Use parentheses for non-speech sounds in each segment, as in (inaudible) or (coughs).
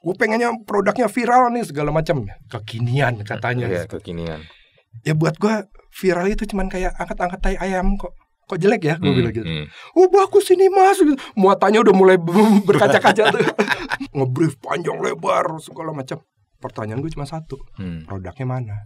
gue pengennya produknya viral nih segala macam kekinian katanya ya, kekinian ya buat gue viral itu cuman kayak angkat-angkat tai ayam kok kok jelek ya gue hmm, bilang gitu hmm. oh bagus ini mas gitu. muatannya udah mulai (laughs) berkaca-kaca tuh ngebrief panjang lebar segala macam pertanyaan gue cuma satu hmm. produknya mana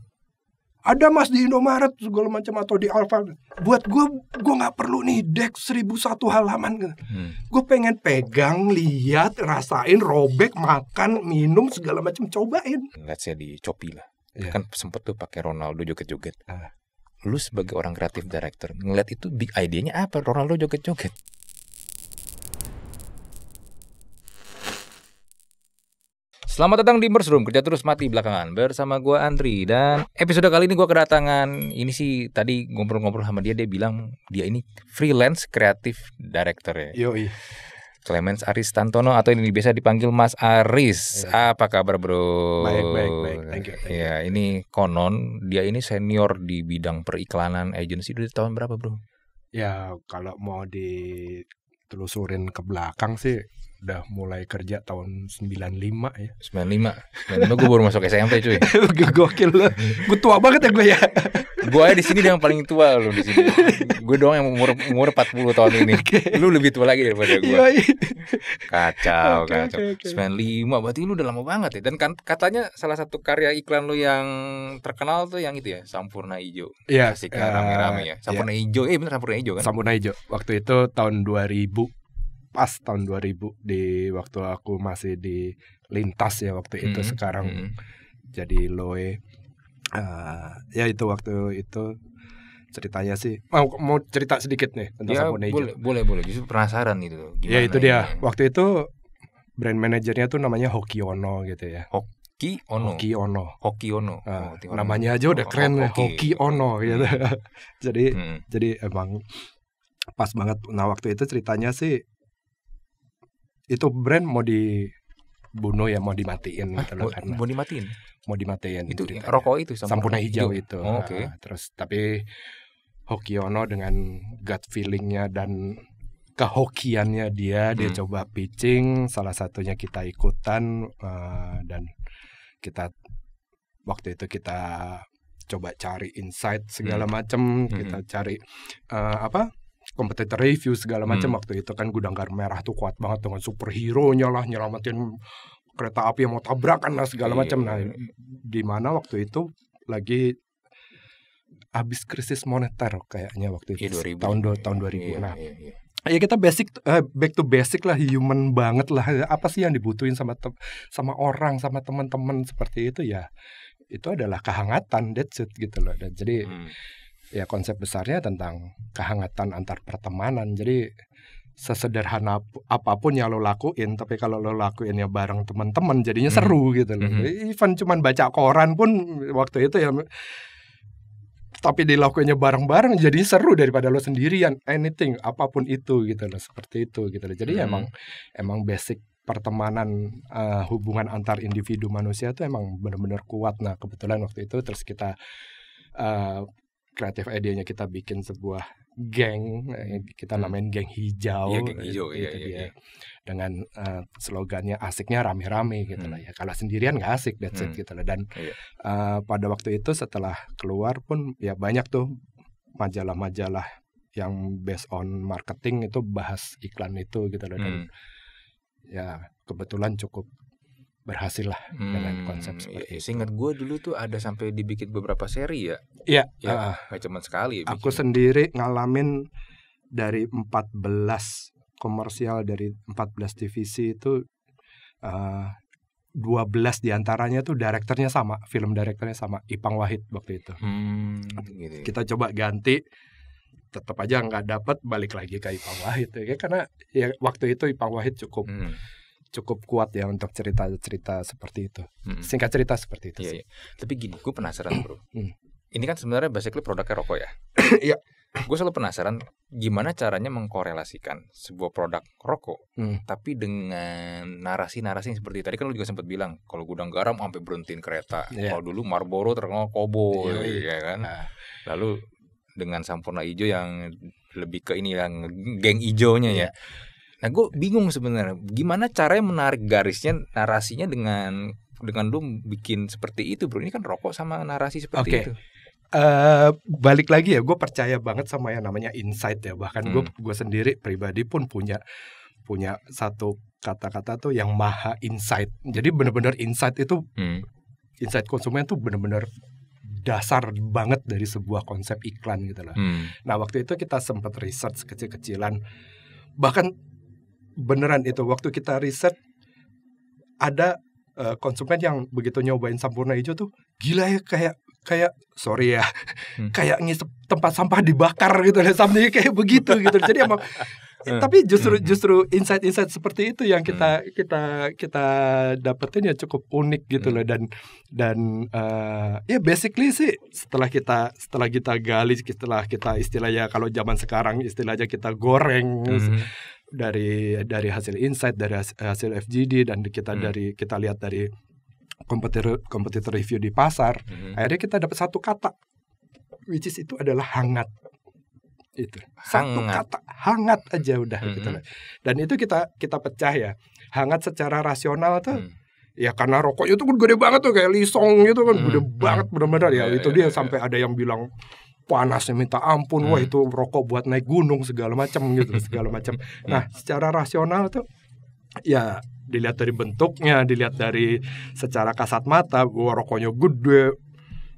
ada mas di Indomaret segala macam atau di Alfa buat gue gue nggak perlu nih deck satu halaman gitu. hmm. gue pengen pegang lihat rasain robek makan minum segala macam cobain Lihat saya di Shopee lah yeah. kan sempet tuh pakai Ronaldo joget-joget ah. lu sebagai orang kreatif director ngeliat itu big idenya apa Ronaldo joget-joget Selamat datang di Merse Room, kerja terus mati belakangan bersama gue Andri dan episode kali ini gue kedatangan ini sih tadi ngobrol-ngobrol sama dia dia bilang dia ini freelance kreatif director ya. Yoi. Clemens Aris Tantono atau ini biasa dipanggil Mas Aris. Iya. Apa kabar bro? Baik baik baik. Thank you. Thank you. Ya ini konon dia ini senior di bidang periklanan agency dari tahun berapa bro? Ya kalau mau ditelusurin ke belakang sih udah mulai kerja tahun 95 ya. 95. 95 gue baru masuk SMP cuy. (laughs) Gokil lu. Gue tua banget ya gue ya. (laughs) gue aja di sini yang paling tua lu di sini. Gue doang yang umur umur 40 tahun ini. (laughs) Okay. Lu lebih tua lagi daripada gue. kacau, kacau. Okay, okay. 95 berarti lu udah lama banget ya. Dan kan, katanya salah satu karya iklan lu yang terkenal tuh yang itu ya, Sampurna Ijo. Iya. Kasih uh, kan, rame-rame eh, ya. Sampurna yeah. Ijo. Eh bener Sampurna Ijo kan? Sampurna Ijo. Waktu itu tahun 2000 pas tahun 2000 di waktu aku masih di lintas ya waktu hmm. itu sekarang hmm. jadi loe uh, ya itu waktu itu ceritanya sih mau mau cerita sedikit nih tentang ya, sabun boleh boleh boleh justru penasaran gitu ya itu dia ini? waktu itu brand manajernya tuh namanya Hokiono gitu ya Hok Hoki Ono. Hoki Ono. Hoki Ono. Hoki eh, ono. Oh, namanya aja udah keren ya, Hoki. Hoki Ono gitu. Hmm. (laughs) jadi hmm. jadi emang pas banget. Nah, waktu itu ceritanya sih itu brand mau dibunuh ya mau dimatiin ah, gitu loh karena mau dimatiin mau dimatiin itu ceritanya. rokok itu sampurna, sampurna hijau itu, Oh, oke okay. Nah, terus tapi Hokiono dengan gut feelingnya dan kehokiannya dia hmm. dia coba pitching salah satunya kita ikutan uh, dan kita waktu itu kita coba cari insight segala macam hmm. kita hmm. cari uh, apa kompetitor review segala macam hmm. waktu itu kan gudang garam merah tuh kuat banget dengan superhero nya lah nyelamatin kereta api yang mau tabrakan lah segala iya, macam nah iya. di mana waktu itu lagi habis krisis moneter kayaknya waktu itu iya, tahun do, tahun 2000 ya, nah ya, Ya kita basic uh, back to basic lah human banget lah apa sih yang dibutuhin sama sama orang sama teman-teman seperti itu ya itu adalah kehangatan that's it gitu loh dan jadi hmm ya konsep besarnya tentang kehangatan antar pertemanan. Jadi sesederhana apapun yang lo lakuin, tapi kalau lo lakuinnya bareng teman-teman jadinya hmm. seru gitu loh. Hmm. Even cuman baca koran pun waktu itu ya tapi dilakuinnya bareng-bareng jadi seru daripada lo sendirian anything apapun itu gitu loh seperti itu gitu loh. Jadi hmm. emang emang basic pertemanan uh, hubungan antar individu manusia itu emang benar-benar kuat. Nah, kebetulan waktu itu terus kita uh, kreatif idenya kita bikin sebuah geng eh, hmm. kita hmm. namain geng hijau, ya, geng hijau eh, iya, gitu ya, ya, ya. dengan uh, slogannya asiknya rame-rame gitu hmm. lah ya kalau sendirian nggak asik that's hmm. it gitu lah dan ya. uh, pada waktu itu setelah keluar pun ya banyak tuh majalah-majalah yang based on marketing itu bahas iklan itu gitu loh dan hmm. ya kebetulan cukup berhasil lah hmm, dengan konsep hmm, seperti iya, itu. Ingat gue dulu tuh ada sampai dibikin beberapa seri ya. Iya. Ya, uh, gak cuman sekali. Ya bikin. aku sendiri ngalamin dari 14 komersial dari 14 divisi itu uh, eh, 12 diantaranya tuh direkturnya sama, film direkturnya sama, Ipang Wahid waktu itu. Hmm, gitu. Kita coba ganti, tetap aja nggak dapet balik lagi ke Ipang Wahid ya kan? karena ya waktu itu Ipang Wahid cukup hmm cukup kuat ya untuk cerita-cerita seperti itu. Hmm. Singkat cerita seperti itu. Iya, sih. iya. Tapi gini, gue penasaran bro. (clears throat) Mm. Ini kan sebenarnya basically produknya rokok ya. (clears throat) Iya. gue selalu penasaran gimana caranya mengkorelasikan sebuah produk rokok, hmm. tapi dengan narasi-narasi seperti tadi kan lu juga sempat bilang kalau gudang garam sampai berhentiin kereta. Yeah. Kalau dulu Marlboro terkenal kobo, yeah, yeah. ya kan. Nah. Lalu dengan sampurna hijau yang lebih ke ini yang geng hijaunya yeah. ya iya. Nah, gue bingung sebenarnya gimana caranya menarik garisnya narasinya dengan dengan lu bikin seperti itu, Bro. Ini kan rokok sama narasi seperti okay. itu. Uh, balik lagi ya, gue percaya banget sama yang namanya insight ya. Bahkan gue hmm. gue sendiri pribadi pun punya punya satu kata-kata tuh yang maha insight. Jadi benar-benar insight itu hmm. insight konsumen tuh benar-benar dasar banget dari sebuah konsep iklan gitu loh. Hmm. Nah waktu itu kita sempat research kecil-kecilan bahkan beneran itu waktu kita riset ada uh, konsumen yang begitu nyobain sampurna hijau tuh gila ya kayak kayak sorry ya hmm. kayak ngisep tempat sampah dibakar gitu lah sampai (laughs) kayak begitu gitu jadi emang (laughs) eh. tapi justru hmm. justru insight-insight seperti itu yang hmm. kita kita kita dapetin ya cukup unik gitu hmm. loh dan dan uh, ya basically sih setelah kita setelah kita gali setelah kita istilahnya kalau zaman sekarang istilahnya kita goreng -hmm dari dari hasil insight dari hasil FGD dan kita hmm. dari kita lihat dari kompetitor kompetitor review di pasar hmm. akhirnya kita dapat satu kata which is itu adalah hangat itu satu kata hangat aja udah hmm. gitu dan itu kita kita pecah ya hangat secara rasional tuh hmm. Ya karena rokoknya itu gede banget tuh kayak lisong gitu kan hmm. gede hmm. banget benar-benar ya, ya itu ya, dia ya, sampai iya. ada yang bilang panasnya minta ampun hmm. wah itu rokok buat naik gunung segala macam gitu (laughs) segala macam nah secara rasional tuh ya dilihat dari bentuknya dilihat dari secara kasat mata gua rokoknya gede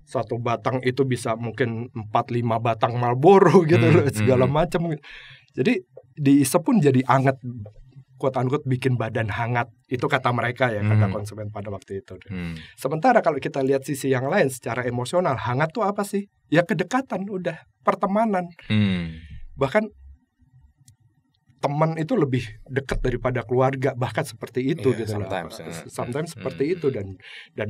satu batang itu bisa mungkin empat lima batang Marlboro (laughs) gitu hmm, segala hmm. macam. Jadi diisep pun jadi anget quote unquote bikin badan hangat itu kata mereka ya hmm. kata konsumen pada waktu itu. Hmm. Sementara kalau kita lihat sisi yang lain secara emosional hangat tuh apa sih? Ya kedekatan udah pertemanan. Hmm. Bahkan teman itu lebih dekat daripada keluarga bahkan seperti itu yeah, gitu sometimes, lah. Ya. sometimes yeah. Hmm. seperti hmm. itu dan dan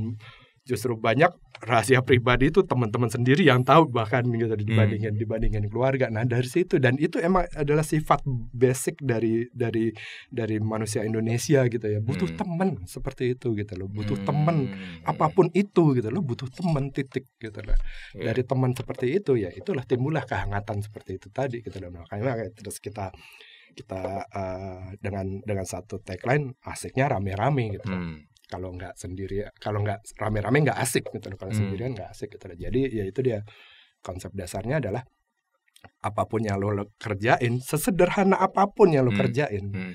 justru banyak rahasia pribadi itu teman-teman sendiri yang tahu bahkan gitu dibandingkan hmm. dibandingkan keluarga. Nah dari situ dan itu emang adalah sifat basic dari dari dari manusia Indonesia gitu ya butuh hmm. teman seperti itu gitu loh butuh hmm. teman iya. apapun itu gitu loh butuh teman titik gitu loh iya. dari teman seperti itu ya itulah timbullah kehangatan seperti itu tadi gitu loh makanya terus kita kita uh, dengan dengan satu tagline asiknya rame-rame gitu. Hmm kalau nggak sendiri kalau nggak rame-rame nggak asik gitu loh kalau hmm. sendirian nggak asik gitu loh jadi ya itu dia konsep dasarnya adalah apapun yang lo, lo kerjain sesederhana apapun yang lo hmm. kerjain hmm.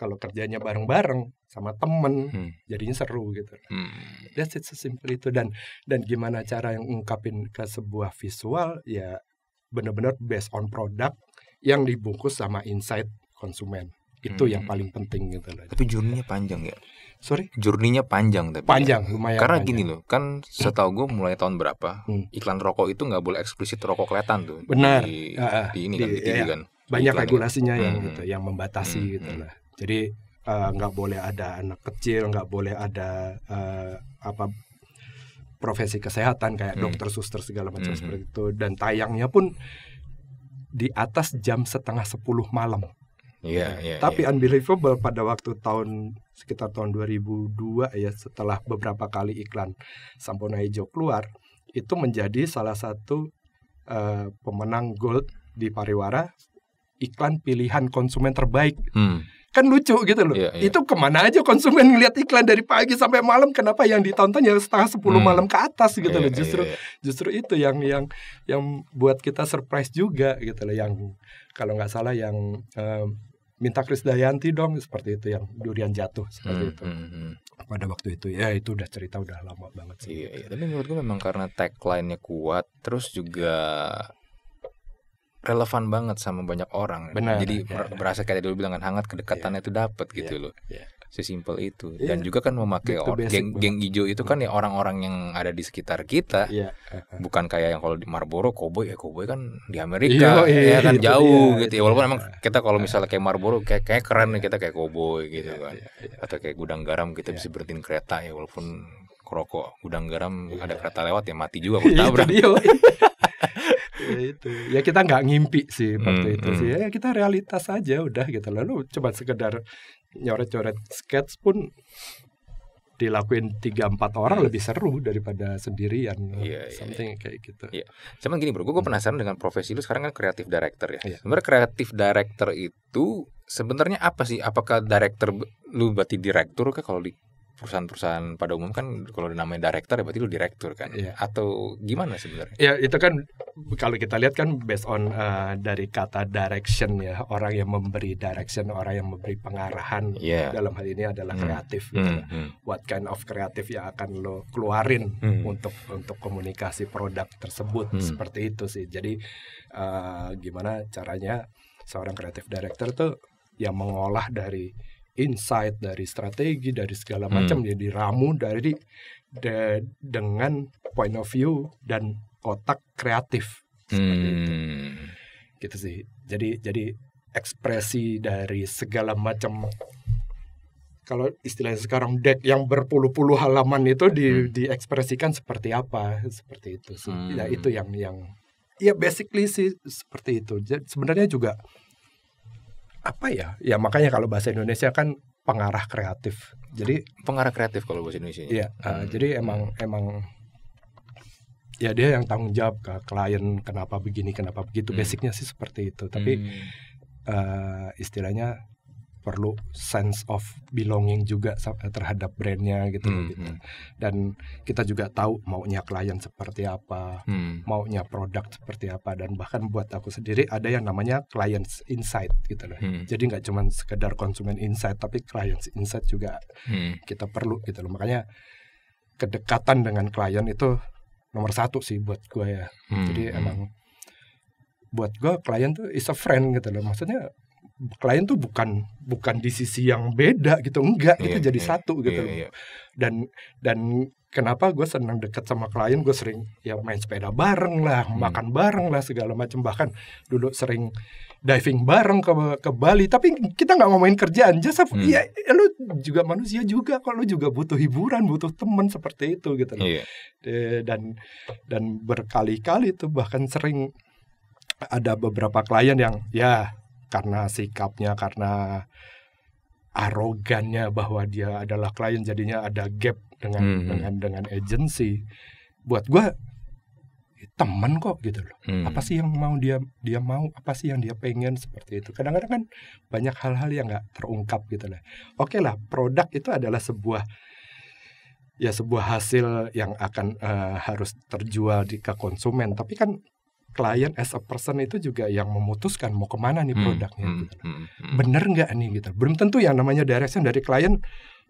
kalau kerjanya bareng-bareng sama temen hmm. jadinya seru gitu hmm. that's it sesimpel itu dan dan gimana cara yang ungkapin ke sebuah visual ya benar-benar based on produk yang dibungkus sama insight konsumen itu hmm. yang paling penting gitu loh. Tapi journey panjang ya sorry jurninya panjang tapi panjang lumayan karena panjang. gini loh kan setahu gue mulai tahun berapa hmm. iklan rokok itu nggak boleh eksplisit rokok kelihatan tuh benar di, uh, di ini di, kan di TV ya, iya. kan banyak regulasinya yang hmm. gitu yang membatasi hmm. gitu hmm. lah jadi eh, nggak uh, boleh ada anak kecil nggak boleh ada uh, apa profesi kesehatan kayak hmm. dokter suster segala macam hmm, hmm. seperti itu dan tayangnya pun di atas jam setengah sepuluh malam Yeah, iya, yeah, Tapi yeah. unbelievable pada waktu tahun sekitar tahun 2002 ya setelah beberapa kali iklan Sampona Hijau keluar itu menjadi salah satu uh, pemenang gold di Pariwara iklan pilihan konsumen terbaik. Hmm. Kan lucu gitu loh. Yeah, yeah. Itu kemana aja konsumen ngeliat iklan dari pagi sampai malam. Kenapa yang ditonton yang setengah sepuluh hmm. malam ke atas gitu yeah, loh. Iya, justru yeah, yeah. justru itu yang yang yang buat kita surprise juga gitu loh. Yang kalau nggak salah yang uh, minta Kris Dayanti dong seperti itu yang durian jatuh seperti hmm, itu hmm, hmm. pada waktu itu ya itu udah cerita udah lama banget sih iya, iya. tapi menurut gue memang karena tagline-nya kuat terus juga relevan banget sama banyak orang Benar, jadi ya, ya. berasa kayak dulu bilang kan hangat kedekatannya ya, itu dapat gitu ya, loh ya sesimpel itu yeah. dan juga kan memakai or, geng geng hijau itu kan ya orang-orang yang ada di sekitar kita yeah. bukan kayak yang kalau di Marlboro koboi ya koboi kan di Amerika yeah, yeah, ya kan yeah, jauh yeah, gitu ya iya. walaupun yeah. emang kita kalau iya. misalnya kayak Marlboro kayak kayak keren kita kayak koboi iya, gitu yeah, kan yeah, yeah. atau kayak gudang garam kita yeah. bisa berhentiin kereta ya walaupun rokok gudang garam yeah. ada kereta lewat ya mati juga kalau (laughs) berarti (laughs) ya itu ya kita nggak ngimpi sih waktu hmm, itu sih hmm. ya kita realitas aja udah gitu lalu coba sekedar nyoret-nyoret sketch pun dilakuin tiga empat orang lebih seru daripada sendirian yeah, iya, iya. something yeah. kayak gitu. Yeah. Cuman gini bro, gue hmm. penasaran dengan profesi lu sekarang kan kreatif director ya. Yeah. Sebenarnya kreatif director itu sebenarnya apa sih? Apakah director lu berarti direktur kah kalau di perusahaan-perusahaan pada umum kan kalau namanya director ya berarti lu direktur kan yeah. atau gimana sebenarnya? Ya itu kan kalau kita lihat kan based on uh, dari kata direction ya orang yang memberi direction orang yang memberi pengarahan yeah. dalam hal ini adalah hmm. kreatif hmm, gitu. Hmm. What kind of kreatif yang akan lo keluarin hmm. untuk untuk komunikasi produk tersebut hmm. seperti itu sih. Jadi uh, gimana caranya seorang kreatif director tuh yang mengolah dari insight dari strategi dari segala hmm. macam hmm. jadi ramu dari de, dengan point of view dan otak kreatif seperti hmm. itu gitu sih jadi jadi ekspresi dari segala macam kalau istilahnya sekarang deck yang berpuluh-puluh halaman itu di, hmm. diekspresikan seperti apa seperti itu sih hmm. ya itu hmm. yang yang ya basically sih seperti itu sebenarnya juga apa ya? Ya makanya kalau bahasa Indonesia kan pengarah kreatif. Jadi pengarah kreatif kalau bahasa Indonesia. Ya? Iya. Eh, hmm. Uh, jadi emang hmm. emang ya dia yang tanggung jawab ke klien kenapa begini kenapa begitu. Hmm. Basicnya sih seperti itu. Tapi hmm. uh, istilahnya perlu sense of belonging juga eh, terhadap brandnya gitu, hmm, gitu. Hmm. dan kita juga tahu maunya klien seperti apa hmm. maunya produk seperti apa dan bahkan buat aku sendiri ada yang namanya client insight gitu loh hmm. jadi nggak cuma sekedar konsumen insight tapi client insight juga hmm. kita perlu gitu loh makanya kedekatan dengan klien itu nomor satu sih buat gue ya hmm. jadi hmm. emang buat gue klien tuh is a friend gitu loh maksudnya klien tuh bukan bukan di sisi yang beda gitu enggak yeah, itu iya, jadi yeah, satu gitu yeah, yeah. dan dan kenapa gue senang deket sama klien gue sering ya main sepeda bareng lah hmm. makan bareng lah segala macam bahkan dulu sering diving bareng ke ke Bali tapi kita nggak ngomongin kerjaan jasa hmm. ya lu juga manusia juga kok lu juga butuh hiburan butuh teman seperti itu gitu yeah. Iya. De, dan dan berkali-kali tuh bahkan sering ada beberapa klien yang ya karena sikapnya karena arogannya bahwa dia adalah klien jadinya ada gap dengan hmm. dengan dengan agensi buat gue ya teman kok gitu loh hmm. apa sih yang mau dia dia mau apa sih yang dia pengen seperti itu kadang-kadang kan banyak hal-hal yang nggak terungkap gitu lah oke okay lah produk itu adalah sebuah ya sebuah hasil yang akan uh, harus terjual di ke konsumen tapi kan klien as a person itu juga yang memutuskan mau kemana nih hmm, produknya hmm, gitu. Hmm, hmm, Bener nggak nih gitu. Belum tentu yang namanya direction dari klien,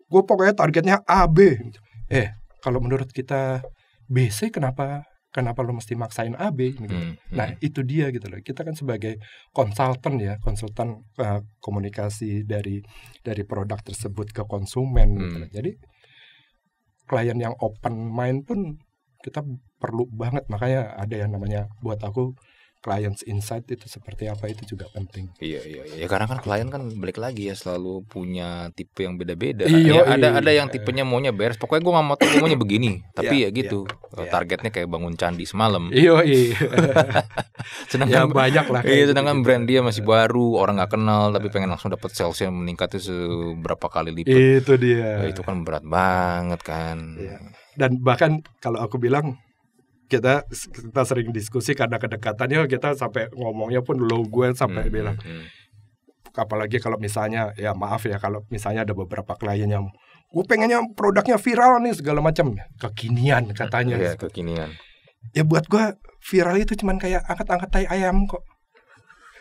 gue pokoknya targetnya A, B. Gitu. Eh, kalau menurut kita B, C kenapa kenapa lo mesti maksain A, B? Gitu. Hmm, hmm. Nah itu dia gitu loh. Kita kan sebagai konsultan ya, konsultan uh, eh, komunikasi dari dari produk tersebut ke konsumen. Gitu hmm. Gitu Jadi klien yang open mind pun kita perlu banget makanya ada yang namanya buat aku clients insight itu seperti apa itu juga penting. Iya iya iya ya, karena kan gitu. klien kan balik lagi ya selalu punya tipe yang beda-beda. Iya, ya, iya, ada iya. ada yang tipenya maunya beres pokoknya gue gak mau tuh maunya begini (coughs) iya, tapi ya iya, ya gitu iya. Eh, targetnya kayak bangun candi semalam. Iya iya. (laughs) Ya, sedangkan ya, banyak lah. Iya gitu sedangkan gitu. brand dia masih iya. baru orang nggak kenal tapi pengen langsung dapat sales yang itu seberapa kali lipat. Itu dia. Nah, itu kan berat banget kan. Iya. Dan bahkan kalau aku bilang kita kita sering diskusi karena kedekatannya kita sampai ngomongnya pun lo gue sampai hmm, bilang hmm, hmm. apalagi kalau misalnya ya maaf ya kalau misalnya ada beberapa klien yang gue pengennya produknya viral nih segala macam kekinian katanya ya, kekinian ya buat gue viral itu cuman kayak angkat-angkat tai ayam kok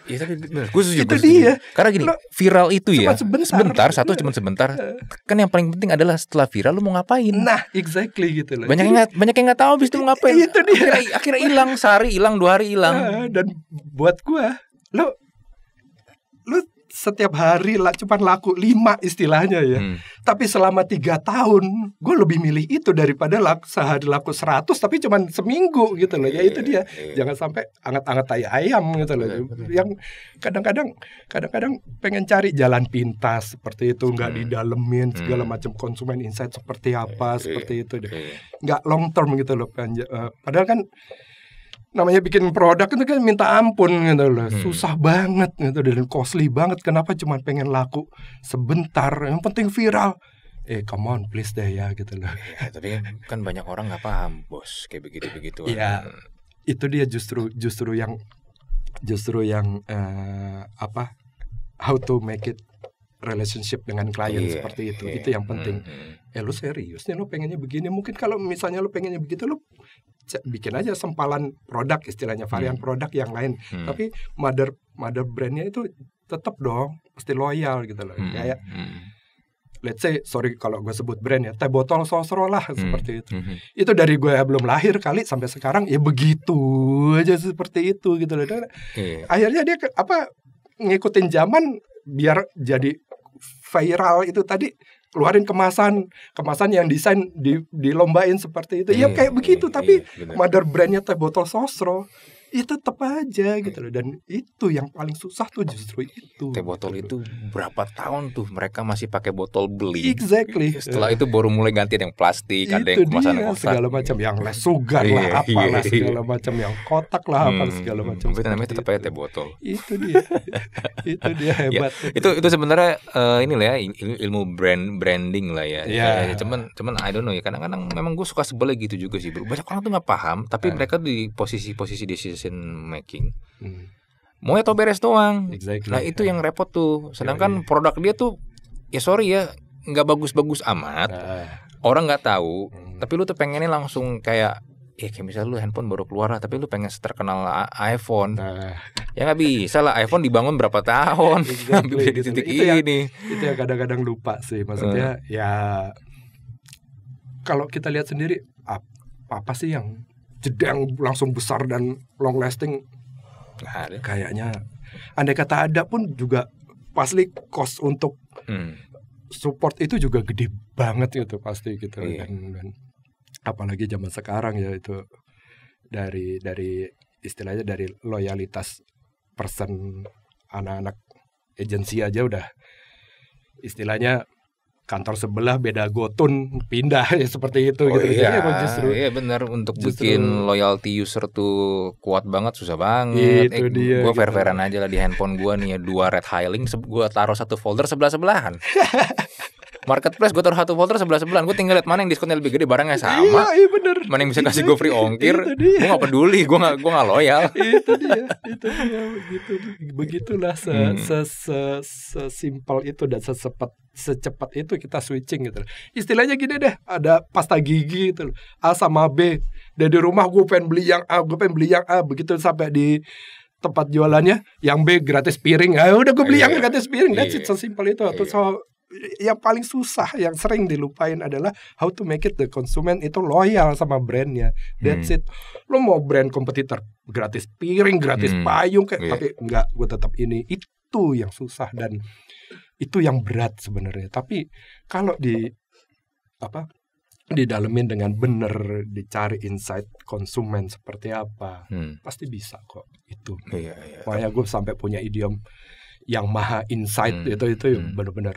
Iya tapi benar. Gue setuju. Itu dia. Karena gini, viral itu ya. Sebentar. sebentar satu cuma sebentar. Eh. Kan yang paling penting adalah setelah viral lu mau ngapain? Nah, exactly gitu loh. Banyak yang banyak yang nggak tahu abis itu mau ngapain. Itu dia. Akhirnya, akhirnya hilang sehari, hilang dua hari, hilang. Eh, dan buat gue, lo lo setiap hari lah cuman laku lima istilahnya ya. Hmm. Tapi selama tiga tahun gue lebih milih itu daripada laku, sehari laku seratus tapi cuman seminggu gitu loh. Ya iya, itu dia. Iya, iya. Jangan sampai anget-anget tai ayam gitu loh. Yang kadang-kadang kadang-kadang pengen cari jalan pintas seperti itu nggak hmm. didalemin segala hmm. macam konsumen insight seperti apa seperti itu deh. Nggak long term gitu loh. Eh, padahal kan namanya bikin produk itu kan minta ampun gitu loh. Hmm. Susah banget gitu dan costly banget. Kenapa cuma pengen laku sebentar? Yang penting viral. Eh come on please deh ya gitu loh. (laughs) Ya, tapi kan banyak orang nggak paham bos kayak begitu begitu. ya Itu dia justru justru yang justru yang uh, apa how to make it relationship dengan klien yeah, seperti itu. Yeah. Itu yang penting. Mm -hmm. Eh lu serius nih lu pengennya begini. Mungkin kalau misalnya lu pengennya begitu lu bikin aja sempalan produk istilahnya varian hmm. produk yang lain hmm. tapi mother mother brandnya itu tetap dong pasti loyal gitu loh hmm. kayak hmm. let's say sorry kalau gue sebut brand ya teh botol sosro lah hmm. seperti itu hmm. hmm. itu dari gue belum lahir kali sampai sekarang ya begitu aja seperti itu gitu loh Dan akhirnya dia ke, apa ngikutin zaman biar jadi viral itu tadi keluarin kemasan kemasan yang desain di dilombain seperti itu iya, ya kayak begitu iya, tapi iya, mother brandnya teh botol sosro ya tetap aja hmm. gitu loh dan itu yang paling susah tuh justru itu teh gitu botol gitu. itu berapa tahun tuh mereka masih pakai botol beli exactly setelah itu baru mulai ganti yang plastik itu ada yang kemasan dia, segala macam yang les sugar lah iya, apalah iya, iya, segala macam yang kotak lah apa hmm, segala macam tapi namanya tetap aja teh botol itu dia (laughs) itu dia iya. hebat ya, itu itu sebenarnya uh, eh, ini lah ya ilmu brand branding lah ya yeah. Ya, ya cuman cuman I don't know ya kadang-kadang memang gue suka sebelah gitu juga sih banyak orang tuh nggak paham tapi nah. mereka di posisi-posisi di sisi decision making. Hmm. Mau atau beres doang. Exactly. Nah itu yang repot tuh. Sedangkan yeah, yeah. produk dia tuh ya sorry ya nggak bagus-bagus amat. Uh. Orang nggak tahu. Hmm. Tapi lu tuh pengennya langsung kayak ya kayak misalnya lu handphone baru keluar lah tapi lu pengen terkenal iPhone nah. ya nggak bisa lah iPhone dibangun berapa tahun (laughs) exactly, di gitu. titik itu ini itu yang kadang-kadang lupa sih maksudnya uh. ya kalau kita lihat sendiri apa sih yang jeda yang langsung besar dan long lasting nah, kayaknya andai kata ada pun juga pasti cost untuk hmm. support itu juga gede banget gitu pasti gitu iya. dan, dan apalagi zaman sekarang ya itu dari dari istilahnya dari loyalitas persen anak-anak agensi aja udah istilahnya kantor sebelah beda gotun pindah (laughs) ya seperti itu oh, gitu iya, ya, justru iya benar untuk justru, bikin loyalty user tuh kuat banget susah banget itu eh, dia, gue gitu. fair fairan aja lah di handphone gua nih ya dua red highlight gua taruh satu folder sebelah sebelahan (laughs) marketplace gue taruh satu folder sebelah sebelah gue tinggal liat mana yang diskonnya lebih gede barangnya sama iya, iya bener. mana yang bisa iya, kasih gue free iya, ongkir gue gak peduli gue gak gue gak loyal iya, itu dia itu dia begitu begitulah se, hmm. se se, se, simpel itu dan secepat secepat itu kita switching gitu istilahnya gini deh ada pasta gigi itu A sama B di rumah gue pengen beli yang A gue pengen beli yang A begitu sampai di tempat jualannya yang B gratis piring ah udah gue beli yeah. yang gratis piring that's yeah. it so simple itu atau yeah. so yang paling susah yang sering dilupain adalah how to make it the konsumen itu loyal sama brandnya that's hmm. it lo mau brand kompetitor gratis piring gratis hmm. payung kayak yeah. tapi enggak gue tetap ini itu yang susah dan itu yang berat sebenarnya tapi kalau di apa didalemin dengan benar dicari insight konsumen seperti apa hmm. pasti bisa kok itu iya, iya. makanya gue sampai punya idiom yang maha insight hmm. itu itu hmm. benar-benar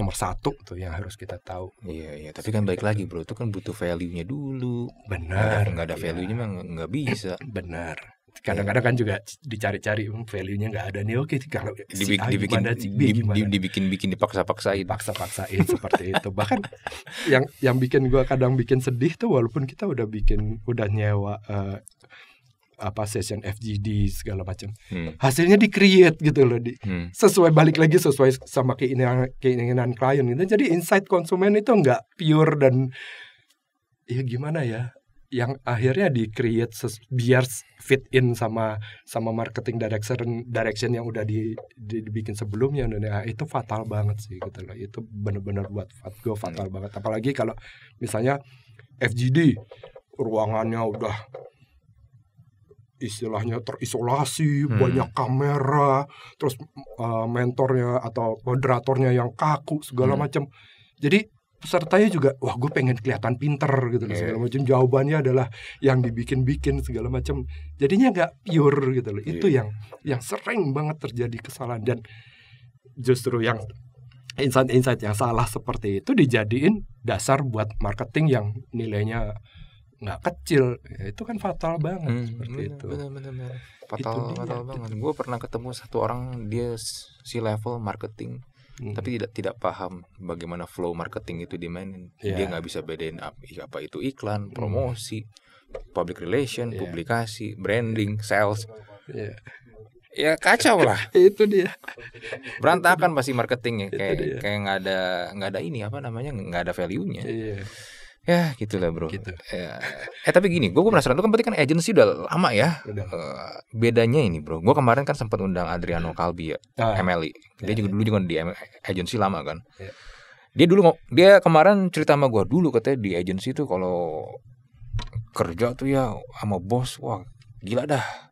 nomor satu tuh yang harus kita tahu. Iya iya, tapi kan baik lagi bro, itu kan butuh value-nya dulu. Benar. Nggak ada, ada iya. value-nya iya. mah nggak bisa. (clears throat) Benar. Kadang-kadang kan juga dicari-cari hmm, value-nya nggak ada nih. Oke, kalau si Dibik, A dibikin, gimana, si B gimana? dibikin-bikin dipaksa-paksain. Paksa-paksain seperti itu. (laughs) Bahkan yang yang bikin gua kadang bikin sedih tuh walaupun kita udah bikin udah nyewa uh, apa session FGD segala macam hmm. hasilnya di create gitu loh di hmm. sesuai balik lagi sesuai sama keinginan keinginan klien gitu jadi insight konsumen itu nggak pure dan ya gimana ya yang akhirnya di create biar fit in sama sama marketing direction direction yang udah di, di dibikin sebelumnya ya, itu fatal banget sih gitu loh itu benar-benar buat gue fatal hmm. banget apalagi kalau misalnya FGD ruangannya udah istilahnya terisolasi, hmm. banyak kamera, terus uh, mentornya atau moderatornya yang kaku segala hmm. macam. Jadi pesertanya juga wah gue pengen kelihatan pinter gitu loh yeah. segala macam jawabannya adalah yang dibikin-bikin segala macam jadinya nggak pure gitu loh yeah. itu iya. yang yang sering banget terjadi kesalahan dan justru yang insight-insight yang salah seperti itu dijadiin dasar buat marketing yang nilainya nggak kecil ya, itu kan fatal banget hmm, seperti bener, itu bener, bener, bener. fatal itu fatal banget gue pernah ketemu satu orang dia si level marketing hmm. tapi tidak tidak paham bagaimana flow marketing itu dimainin yeah. dia ya. nggak bisa bedain apa itu iklan hmm. promosi hmm. public relation yeah. publikasi branding sales yeah ya kacau lah (laughs) itu dia berantakan pasti marketingnya kayak kayak nggak ada nggak ada ini apa namanya nggak ada value nya iya. Ya gitulah bro. Gitu. Ya. Eh tapi gini, gue penasaran tuh kan berarti kan agency udah lama ya. Udah. Eh, bedanya ini bro, gue kemarin kan sempat undang Adriano Kalbi iya. ya, ah. MLI. E. Dia ya, juga ya. dulu juga di e, agency lama kan. Ya. Dia dulu dia kemarin cerita sama gue dulu katanya di agency tuh kalau kerja tuh ya sama bos, wah gila dah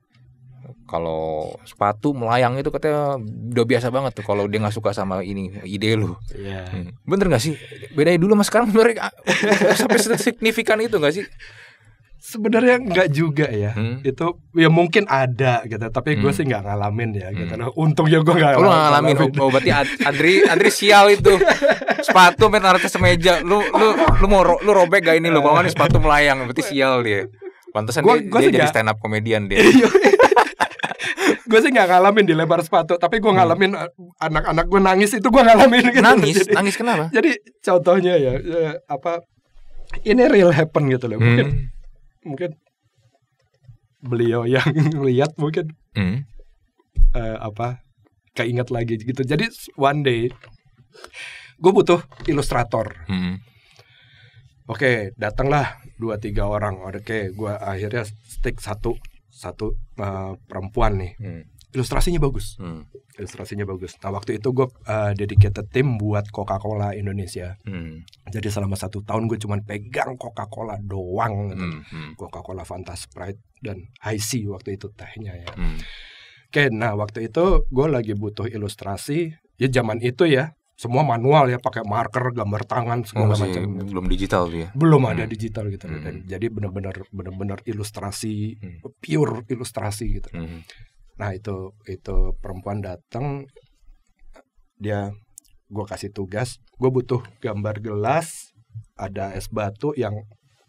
kalau sepatu melayang itu katanya udah biasa banget tuh kalau dia nggak suka sama ini ide lu. Iya. Hmm. Bener nggak sih? Bedanya dulu mas sekarang mereka (laughs) sampai signifikan itu nggak sih? Sebenarnya nggak juga ya. Hmm? Itu ya mungkin ada gitu, tapi gue hmm. sih nggak ngalamin ya gitu. Hmm. Nah, untungnya gue oh, nggak ngalamin. Lu ngalamin. Oh, oh berarti Adri Adri sial itu. sepatu main ke semeja. Lu lu lu mau lu robek gak ini lu? Kalau nggak sepatu melayang berarti sial dia. Pantesan gua, dia, gua dia jadi stand up komedian dia. Iya gue sih gak ngalamin dilebar sepatu tapi gue hmm. ngalamin eh, anak-anak gue nangis itu gue ngalamin gitu. nangis jadi, nangis kenapa jadi contohnya ya, eh, apa ini real happen gitu loh mungkin hmm. mungkin beliau yang (laughs) lihat mungkin hmm. uh, apa keinget lagi gitu jadi one day gue butuh ilustrator hmm. oke datanglah dua tiga orang oke gue akhirnya stick satu satu uh, perempuan nih hmm. ilustrasinya bagus hmm. ilustrasinya bagus nah waktu itu gue uh, dedicated tim buat Coca Cola Indonesia hmm. jadi selama satu tahun gue cuma pegang Coca Cola doang gitu. hmm. Hmm. Coca Cola Fanta Sprite dan High C waktu itu tehnya ya hmm. oke nah waktu itu gue lagi butuh ilustrasi ya zaman itu ya semua manual ya pakai marker gambar tangan segala oh, Masih macam belum digital dia ya? belum hmm. ada digital gitu hmm. dan jadi benar-benar benar-benar ilustrasi hmm. pure ilustrasi gitu hmm. nah itu itu perempuan datang dia gue kasih tugas gue butuh gambar gelas ada es batu yang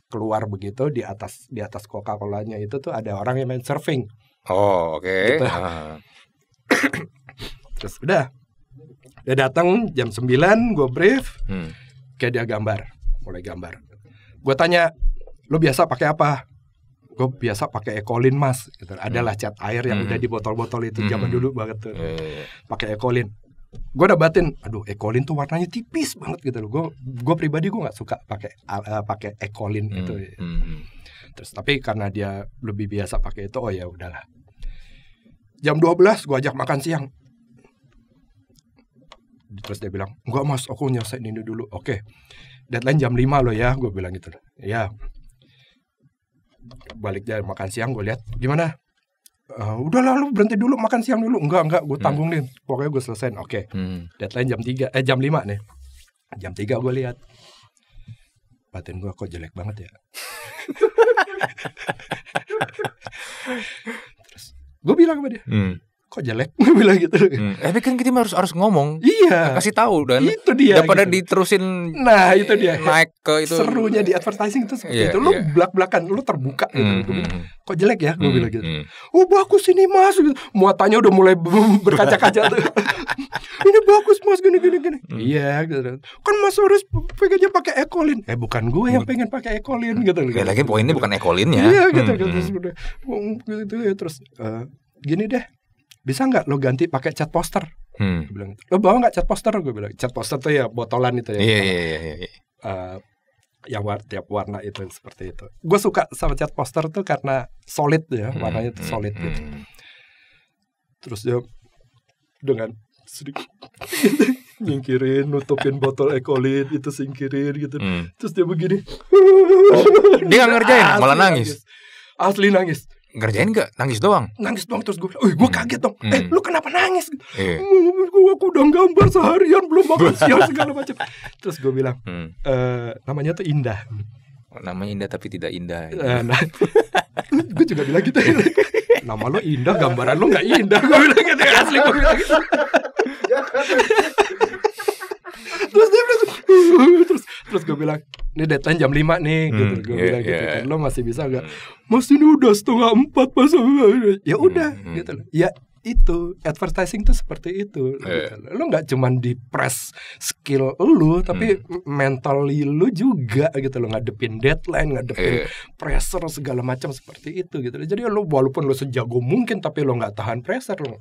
keluar begitu di atas di atas coca colanya itu tuh ada orang yang main surfing oh oke okay. gitu. Ah. (coughs) terus udah dia datang jam 9, gue brief. Hmm. Kayak dia gambar, mulai gambar. Gue tanya, lo biasa pakai apa?" Gue biasa pakai ekolin mas, gitu. adalah hmm. cat air yang hmm. udah di botol-botol itu hmm. zaman dulu banget tuh, hmm. pakai ekolin gue udah batin aduh ekolin tuh warnanya tipis banget gitu loh gue gue pribadi gue nggak suka pakai uh, pakai ekolin hmm, itu hmm, hmm. terus tapi karena dia lebih biasa pakai itu oh ya udahlah jam 12 gue ajak makan siang terus dia bilang enggak mas aku nyelesain ini dulu oke okay. deadline jam 5 loh ya gue bilang gitu ya balik dari makan siang gue lihat gimana uh, udah lalu berhenti dulu makan siang dulu enggak enggak gue hmm. tanggung hmm. nih pokoknya gue selesain oke okay. hmm. deadline jam 3 eh jam 5 nih jam 3 gue lihat paten gue kok jelek banget ya (laughs) terus gue bilang sama dia hmm kok jelek (laughs) gue bilang gitu hmm. Eh, tapi kan kita harus harus ngomong iya kasih tahu dan itu dia daripada gitu. diterusin nah itu dia naik ke itu serunya di advertising itu seperti yeah, itu lu yeah. belak belakan lu terbuka gitu mm, kok jelek ya gue hmm, bilang gitu mm. oh bagus ini mas muatannya udah mulai (laughs) berkaca kaca tuh (laughs) ini bagus mas gini gini gini mm. iya gitu kan mas harus pengennya pakai ekolin eh bukan gue yang hmm. pengen pakai ekolin gitu, gitu. Ya, lagi poinnya bukan ekolinnya iya gitu, gitu, gitu, gitu, gitu, terus uh, gini deh bisa nggak lo ganti pakai cat poster? Hmm. bilang, lo bawa nggak cat poster? Gue bilang, cat poster tuh ya botolan itu ya. Iya iya iya. iya, iya. Eh, yang war tiap warna itu seperti itu. Gue suka sama cat poster tuh karena solid ya, hmm. warnanya tuh hmm, solid hmm. gitu. Terus dia dengan sedikit (laughs) nyingkirin, nutupin botol ekolit itu singkirin gitu. Hmm. Terus dia begini. Oh, dia ngerjain, (laughs) malah nangis. Asli nangis ngerjain gak? Nangis doang? Nangis doang terus gue bilang, gue hmm. kaget dong, hmm. eh lu kenapa nangis? Yeah. Gue aku udah gambar seharian belum makan (laughs) siang segala macam. Terus gue bilang, hmm. e, namanya tuh indah. namanya indah tapi tidak indah. Ya. Eh, nah, (laughs) gue juga bilang gitu. Nama lo indah, gambaran lo nggak indah. Gue bilang gitu, asli gue bilang gitu. (laughs) terus dia bilang terus terus gue bilang ini deadline jam 5 nih hmm, gitu gue yeah, bilang gitu yeah. kan iya. lo masih bisa nggak hmm. mas ini udah setengah empat pas ya hmm, udah hmm, gitu loh ya itu advertising tuh seperti itu yeah. gitu. Kan. lo nggak cuman di press skill lo tapi hmm. mental lo juga gitu lo ngadepin deadline ngadepin yeah. pressure segala macam seperti itu gitu jadi lo walaupun lo sejago mungkin tapi lo nggak tahan pressure lo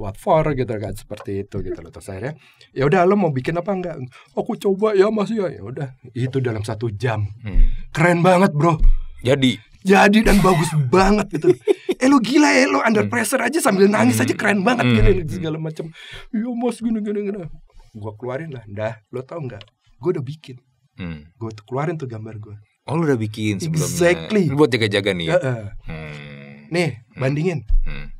what for gitu kan seperti itu gitu loh terus akhirnya ya udah lo mau bikin apa enggak aku coba ya mas ya ya udah itu dalam satu jam hmm. keren banget bro jadi jadi dan bagus (laughs) banget gitu eh lu gila ya lo under hmm. pressure aja sambil nangis aja hmm. keren banget gitu, hmm. gini segala macam ya mas gini gini gini gue keluarin lah dah lo tau nggak gue udah bikin hmm. gue keluarin tuh gambar gue oh lo udah bikin sebelumnya exactly. buat jaga-jaga nih ya? uh -uh. Hmm. nih hmm. bandingin hmm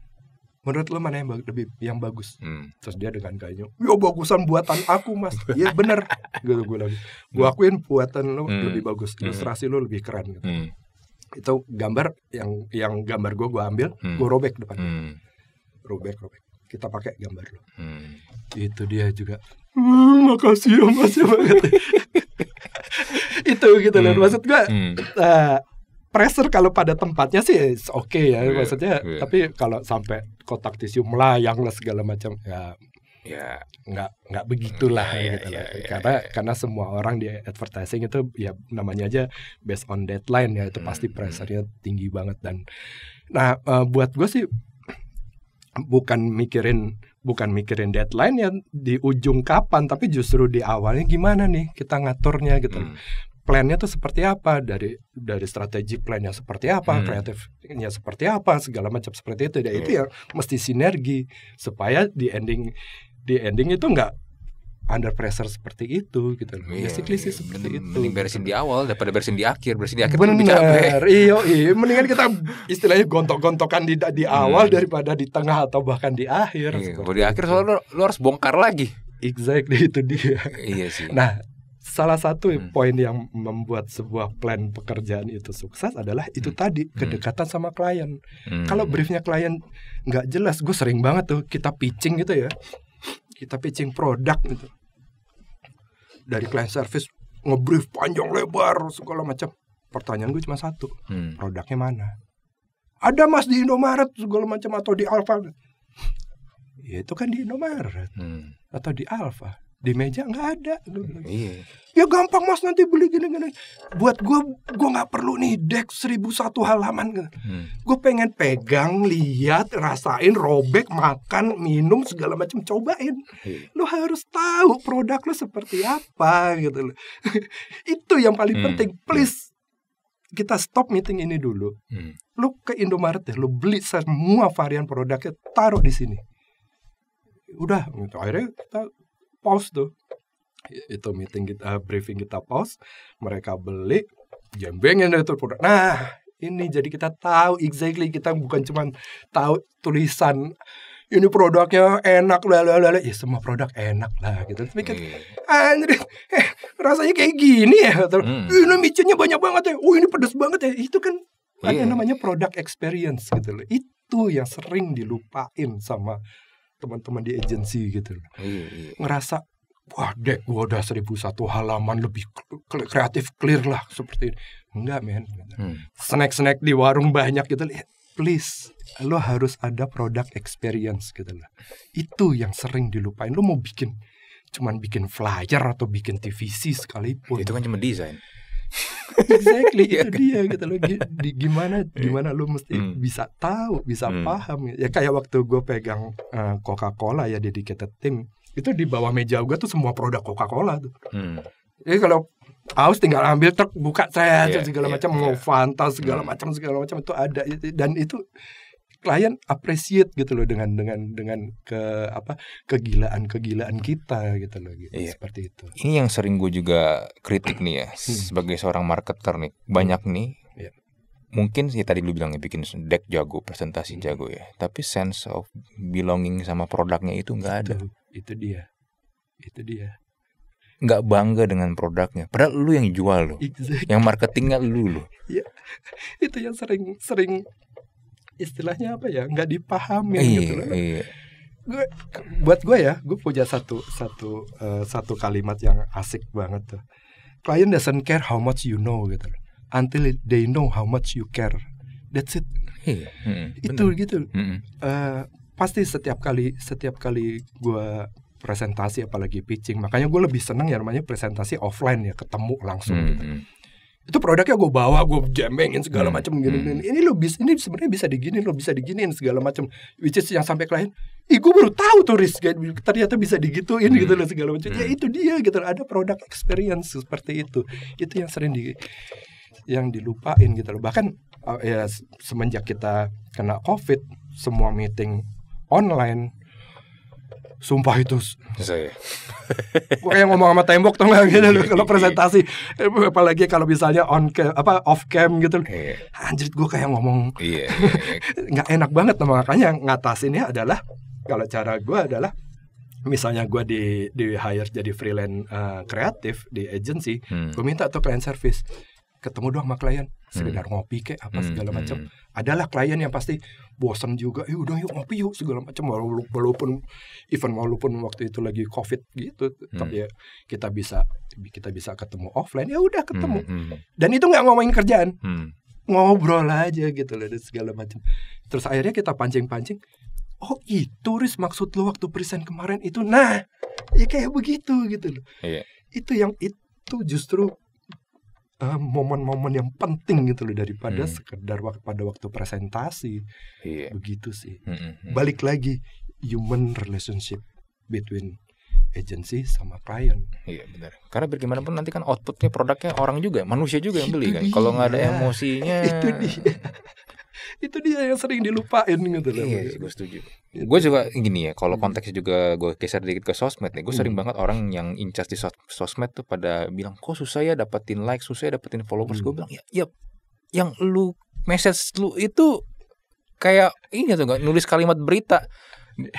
menurut lo mana yang lebih yang bagus hmm. terus dia dengan kayaknya yo bagusan buatan aku mas (laughs) iya bener gitu gue lagi gue hmm. akuin buatan lo hmm. lebih bagus hmm. ilustrasi hmm. lo lebih keren gitu. hmm. itu gambar yang yang gambar gue gue ambil hmm. gue robek depan hmm. robek robek kita pakai gambar lo hmm. itu dia juga hmm, makasih ya mas ya banget (laughs) itu gitu hmm. loh maksud gue hmm. uh, pressure kalau pada tempatnya sih oke okay ya yeah, maksudnya yeah. tapi kalau sampai kotak tisu melayang lah segala macam ya ya nggak nggak begitulah ya, gitu ya, ya, karena ya. karena semua orang di advertising itu ya namanya aja based on deadline ya itu hmm, pasti hmm. pressurnya tinggi banget dan nah uh, buat gue sih bukan mikirin bukan mikirin deadline ya di ujung kapan tapi justru di awalnya gimana nih kita ngaturnya gitu hmm plannya tuh seperti apa dari dari strategi plannya seperti apa hmm. kreatifnya seperti apa segala macam seperti itu ya hmm. itu yang mesti sinergi supaya di ending di ending itu enggak under pressure seperti itu gitu loh. Iya, Basically sih iya, iya. seperti itu. Mending beresin gitu di awal daripada beresin di akhir. Beresin di akhir Bener, lebih capek. Iya, iya, mendingan kita istilahnya gontok-gontokan di di hmm. awal daripada di tengah atau bahkan di akhir. Iya, di akhir soalnya lo lu harus bongkar lagi. Exactly itu dia. Iya sih. Nah, salah satu hmm. poin yang membuat sebuah plan pekerjaan itu sukses adalah itu hmm. tadi hmm. kedekatan sama klien. Hmm. Kalau briefnya klien nggak jelas, gue sering banget tuh kita pitching gitu ya, kita pitching produk gitu dari klien service ngebrief panjang lebar segala macam. Pertanyaan gue cuma satu, hmm. produknya mana? Ada mas di Indomaret segala macam atau di Alfa? Ya, itu kan di Indomaret hmm. atau di Alfa di meja nggak ada iya ya gampang mas nanti beli gini gini buat gue gue nggak perlu nih deck satu halaman hmm. gue pengen pegang lihat rasain robek makan minum segala macam cobain hmm. Iya. lo harus tahu produk lo seperti apa gitu lo (laughs) itu yang paling hmm. penting iya. please kita stop meeting ini dulu hmm. lo ke Indomaret deh lo beli semua varian produknya taruh di sini udah gitu. akhirnya kita pause tuh itu meeting kita briefing kita pause mereka beli jembengin itu tuh produk nah ini jadi kita tahu exactly kita bukan cuma tahu tulisan ini produknya enak lah lah lah ya semua produk enak lah gitu tapi kan iya. anjir eh, rasanya kayak gini ya atau gitu. hmm. ini micinnya banyak banget ya oh ini pedas banget ya itu kan yeah. ada namanya produk experience gitu loh itu yang sering dilupain sama teman-teman di agensi gitu loh. Iya, iya. Ngerasa wah dek gue udah seribu satu halaman lebih kreatif clear lah seperti ini. Enggak men. snack hmm. Snack-snack di warung banyak gitu lihat Please, lo harus ada produk experience gitu lah Itu yang sering dilupain. Lo mau bikin cuman bikin flyer atau bikin TVC sekalipun. Itu kan cuma desain exactly (laughs) itu iya kan? dia gitu loh di, gimana (laughs) gimana lu mesti hmm. bisa tahu bisa hmm. paham ya, ya kayak waktu gue pegang uh, Coca-Cola ya dedicated tim itu di bawah meja gue tuh semua produk Coca-Cola tuh hmm. jadi kalau aus tinggal ambil truk buka saya yeah, segala yeah, macam yeah. mau iya. fanta segala hmm. macam segala macam itu ada dan itu klien appreciate gitu loh dengan dengan dengan ke apa kegilaan kegilaan kita gitu loh gitu iya. seperti itu ini yang sering gue juga kritik nih ya hmm. sebagai seorang marketer nih banyak hmm. nih iya. mungkin sih tadi lu bilang ya bikin deck jago presentasi hmm. jago ya tapi sense of belonging sama produknya itu nggak ada itu dia itu dia nggak bangga dengan produknya. Padahal lu yang jual lo, exactly. yang marketingnya lu lo. Ya, (laughs) itu yang sering sering istilahnya apa ya nggak dipahami iya, gitu loh. Iya. Gue buat gue ya, gue punya satu satu uh, satu kalimat yang asik banget tuh. Client doesn't care how much you know gitu until they know how much you care. That's it. Iya, hmm, itu bener. gitu. Hmm. Uh, pasti setiap kali setiap kali gue presentasi apalagi pitching makanya gue lebih seneng ya namanya presentasi offline ya ketemu langsung hmm. gitu hmm itu produknya gue bawa gue jembengin segala hmm. macam gini, gini hmm. ini lo bisa ini sebenarnya bisa diginin lo bisa diginiin segala macam which is yang sampai klien Ih gue baru tahu tuh Riz Ternyata bisa digituin hmm. gitu loh segala macam ya, hmm. Ya itu dia gitu Ada produk experience seperti itu Itu yang sering di yang dilupain gitu loh Bahkan uh, ya semenjak kita kena covid Semua meeting online Sumpah itu saya. (laughs) Gue kayak ngomong sama tembok tuh nggak gitu kalau (laughs) presentasi. Eh, apalagi kalau misalnya on cam, apa off cam gitu. Yeah. Anjir gue kayak ngomong. Iya. Yeah, iya. (laughs) nggak enak banget nah, makanya ngatasinnya adalah kalau cara gue adalah misalnya gue di di hire jadi freelance uh, kreatif di agency, hmm. gue minta tuh client service ketemu doang sama klien sekedar hmm. ngopi kayak apa hmm, segala macam hmm. adalah klien yang pasti bosan juga ya udah yuk ngopi yuk segala macam walaupun event walaupun waktu itu lagi covid gitu tapi hmm. ya kita bisa kita bisa ketemu offline ya udah ketemu dan itu nggak ngomongin kerjaan ngobrol aja gitu loh segala macam terus akhirnya kita pancing-pancing oh itu ris maksud lo waktu present kemarin itu nah ya kayak begitu gitu loh yeah. itu yang itu justru momen eh, momen-momen yang penting gitu loh daripada hmm. sekedar wak pada waktu presentasi yeah. begitu sih hmm, hmm, hmm. balik lagi human relationship between agency sama client. iya benar karena bagaimanapun yeah. nanti kan outputnya produknya orang juga manusia juga yang beli kan kalau nggak ada emosinya itu dia itu dia yang sering dilupain gitu loh. Iya, gue gitu. setuju. Gitu. Gue juga gini ya, kalau hmm. konteks juga gue geser dikit ke sosmed nih. Gue sering hmm. banget orang yang incas di sos sosmed tuh pada bilang, kok susah ya dapetin like, susah ya dapetin followers. Hmm. Gue bilang, ya, ya, yang lu message lu itu kayak ini tuh gak nulis kalimat berita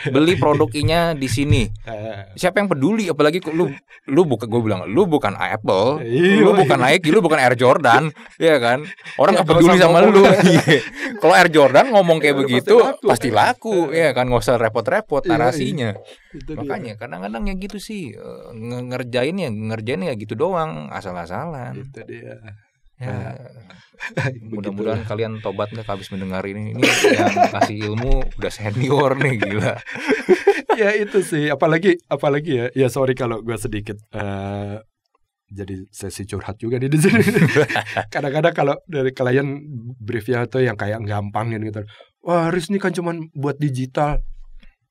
beli produknya di sini. (laughs) Siapa yang peduli? Apalagi lu lu bukan gue bilang lu bukan Apple, iya. lu bukan Nike, lu bukan Air Jordan, (laughs) ya kan? Orang iya, nggak peduli sama lu. (laughs) Iya. Kalau Air Jordan ngomong kayak begitu pasti laku, ya kan? Nggak usah repot-repot narasinya. Makanya kadang-kadang ya gitu sih eh, ngerjain ya ngerjain ya gitu doang asal-asalan. Ya. Nah, (laughs) (laughs) Mudah-mudahan ya. kalian tobat nggak ya, habis mendengar ini. Ini yang kasih ilmu udah senior nih gila. (laughs) ya itu sih, apalagi apalagi ya. Ya sorry kalau gue sedikit uh, jadi sesi curhat juga di sini. Kadang-kadang kalau dari klien briefnya tuh yang kayak gampangin gitu. Wah, Riz ini kan cuman buat digital.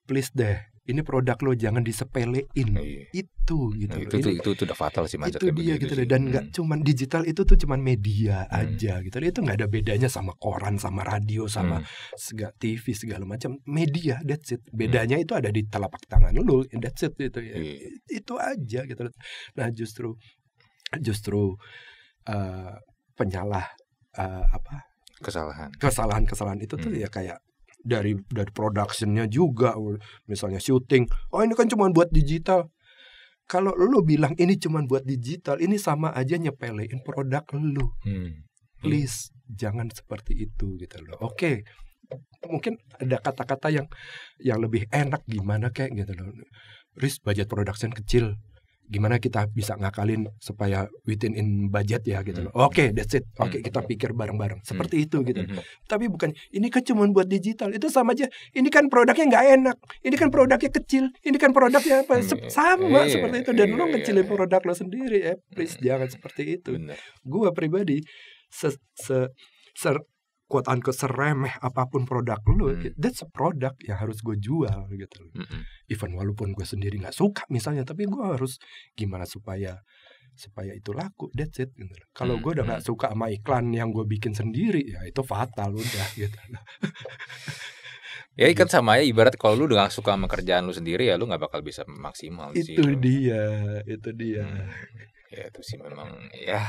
Please deh ini produk lo jangan disepelein iya. itu gitu nah, itu, itu, itu itu udah fatal sih itu dia gitu sih. dan hmm. nggak hmm. cuman digital itu tuh cuman media hmm. aja gitu itu nggak ada bedanya sama koran sama radio sama hmm. segala TV segala macam media that's it hmm. bedanya hmm. itu ada di telapak tangan lo that's it itu ya. Hmm. itu aja gitu nah justru justru uh, penyalah uh, apa kesalahan kesalahan kesalahan itu tuh hmm. ya kayak dari dari productionnya juga misalnya syuting oh ini kan cuma buat digital kalau lo bilang ini cuma buat digital ini sama aja nyepelein produk lo hmm. please hmm. jangan seperti itu gitu loh oke okay. mungkin ada kata-kata yang yang lebih enak gimana kayak gitu loh risk budget production kecil gimana kita bisa ngakalin supaya within in budget ya gitu Hmm. Oke, okay, that's it. Hmm. Oke, okay, kita pikir bareng-bareng. Hmm. Seperti hmm. itu gitu. Hmm. Tapi bukan ini kan cuma buat digital. Itu sama aja. Ini kan produknya nggak enak. Ini kan produknya kecil. Ini kan produknya apa? Hmm. Se sama iya, seperti itu dan iya, lo ngecilin produk lo sendiri. Eh, please jangan seperti itu. gue Gua pribadi se, se, se quote unquote seremeh apapun produk lu mm. that's a product yang harus gue jual gitu mm -hmm. even walaupun gue sendiri nggak suka misalnya tapi gue harus gimana supaya supaya itu laku that's it gitu. kalau gue udah nggak mm -hmm. suka sama iklan yang gue bikin sendiri ya itu fatal udah (laughs) gitu Ya ikan gitu. sama ya ibarat kalau lu udah gak suka sama kerjaan lu sendiri ya lu nggak bakal bisa maksimal Itu sih, dia, itu dia. Hmm ya itu sih memang ya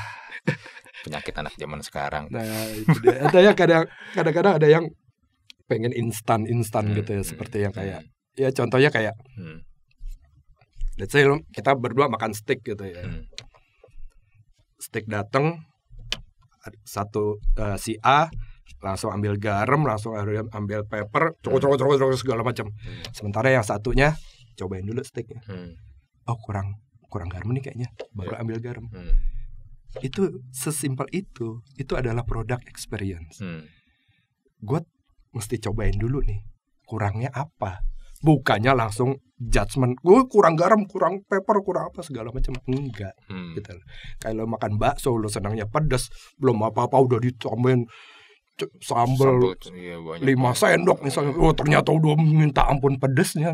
penyakit anak zaman sekarang nah itu dia. ada ya kadang kadang ada yang pengen instan instan hmm, gitu ya hmm, seperti yang kayak hmm. ya contohnya kayak hmm. let's say kita berdua makan steak gitu ya hmm. steak datang satu uh, si A langsung ambil garam langsung ambil pepper cukup cukup cukup segala macam hmm. sementara yang satunya cobain dulu steaknya hmm. oh kurang kurang garam nih kayaknya baru yeah. ambil garam hmm. itu sesimpel itu itu adalah produk experience hmm. gue mesti cobain dulu nih kurangnya apa bukannya langsung judgement gue kurang garam kurang pepper kurang apa segala macam enggak hmm. gitu kalau makan bakso lo senangnya pedas belum apa apa udah ditambahin sambel iya, lima iya, lima sendok misalnya oh ternyata udah minta ampun pedesnya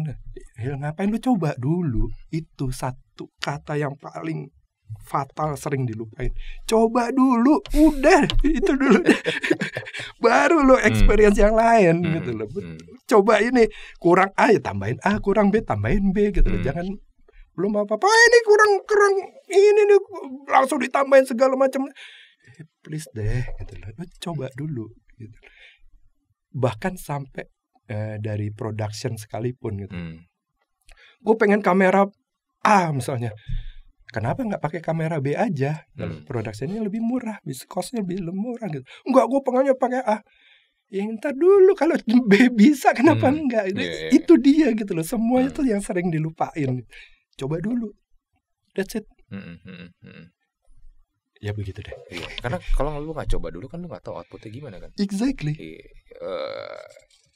ya, ngapain lu coba dulu itu satu kata yang paling fatal sering dilupain coba dulu udah (laughs) itu dulu (laughs) baru lo hmm. experience hmm. yang lain hmm. gitu loh hmm. coba ini kurang a ya tambahin a kurang b tambahin b gitu loh hmm. jangan belum apa apa oh, ini kurang kurang ini nih langsung ditambahin segala macam eh, please deh gitu loh coba dulu gitu bahkan sampai eh, dari production sekalipun gitu hmm. gue pengen kamera A misalnya kenapa nggak pakai kamera B aja gitu. hmm. produksinya lebih murah bisa kosnya lebih murah gitu nggak gue pengennya pakai A ya ntar dulu kalau (laughs) B bisa kenapa hmm. enggak yeah, yeah. Iya. itu dia gitu loh semuanya hmm. tuh yang sering dilupain coba dulu that's it hmm, hmm, hmm. hmm ya begitu deh iya. (laughs) karena kalau lu nggak coba dulu kan lu nggak tahu outputnya gimana kan exactly iya, uh,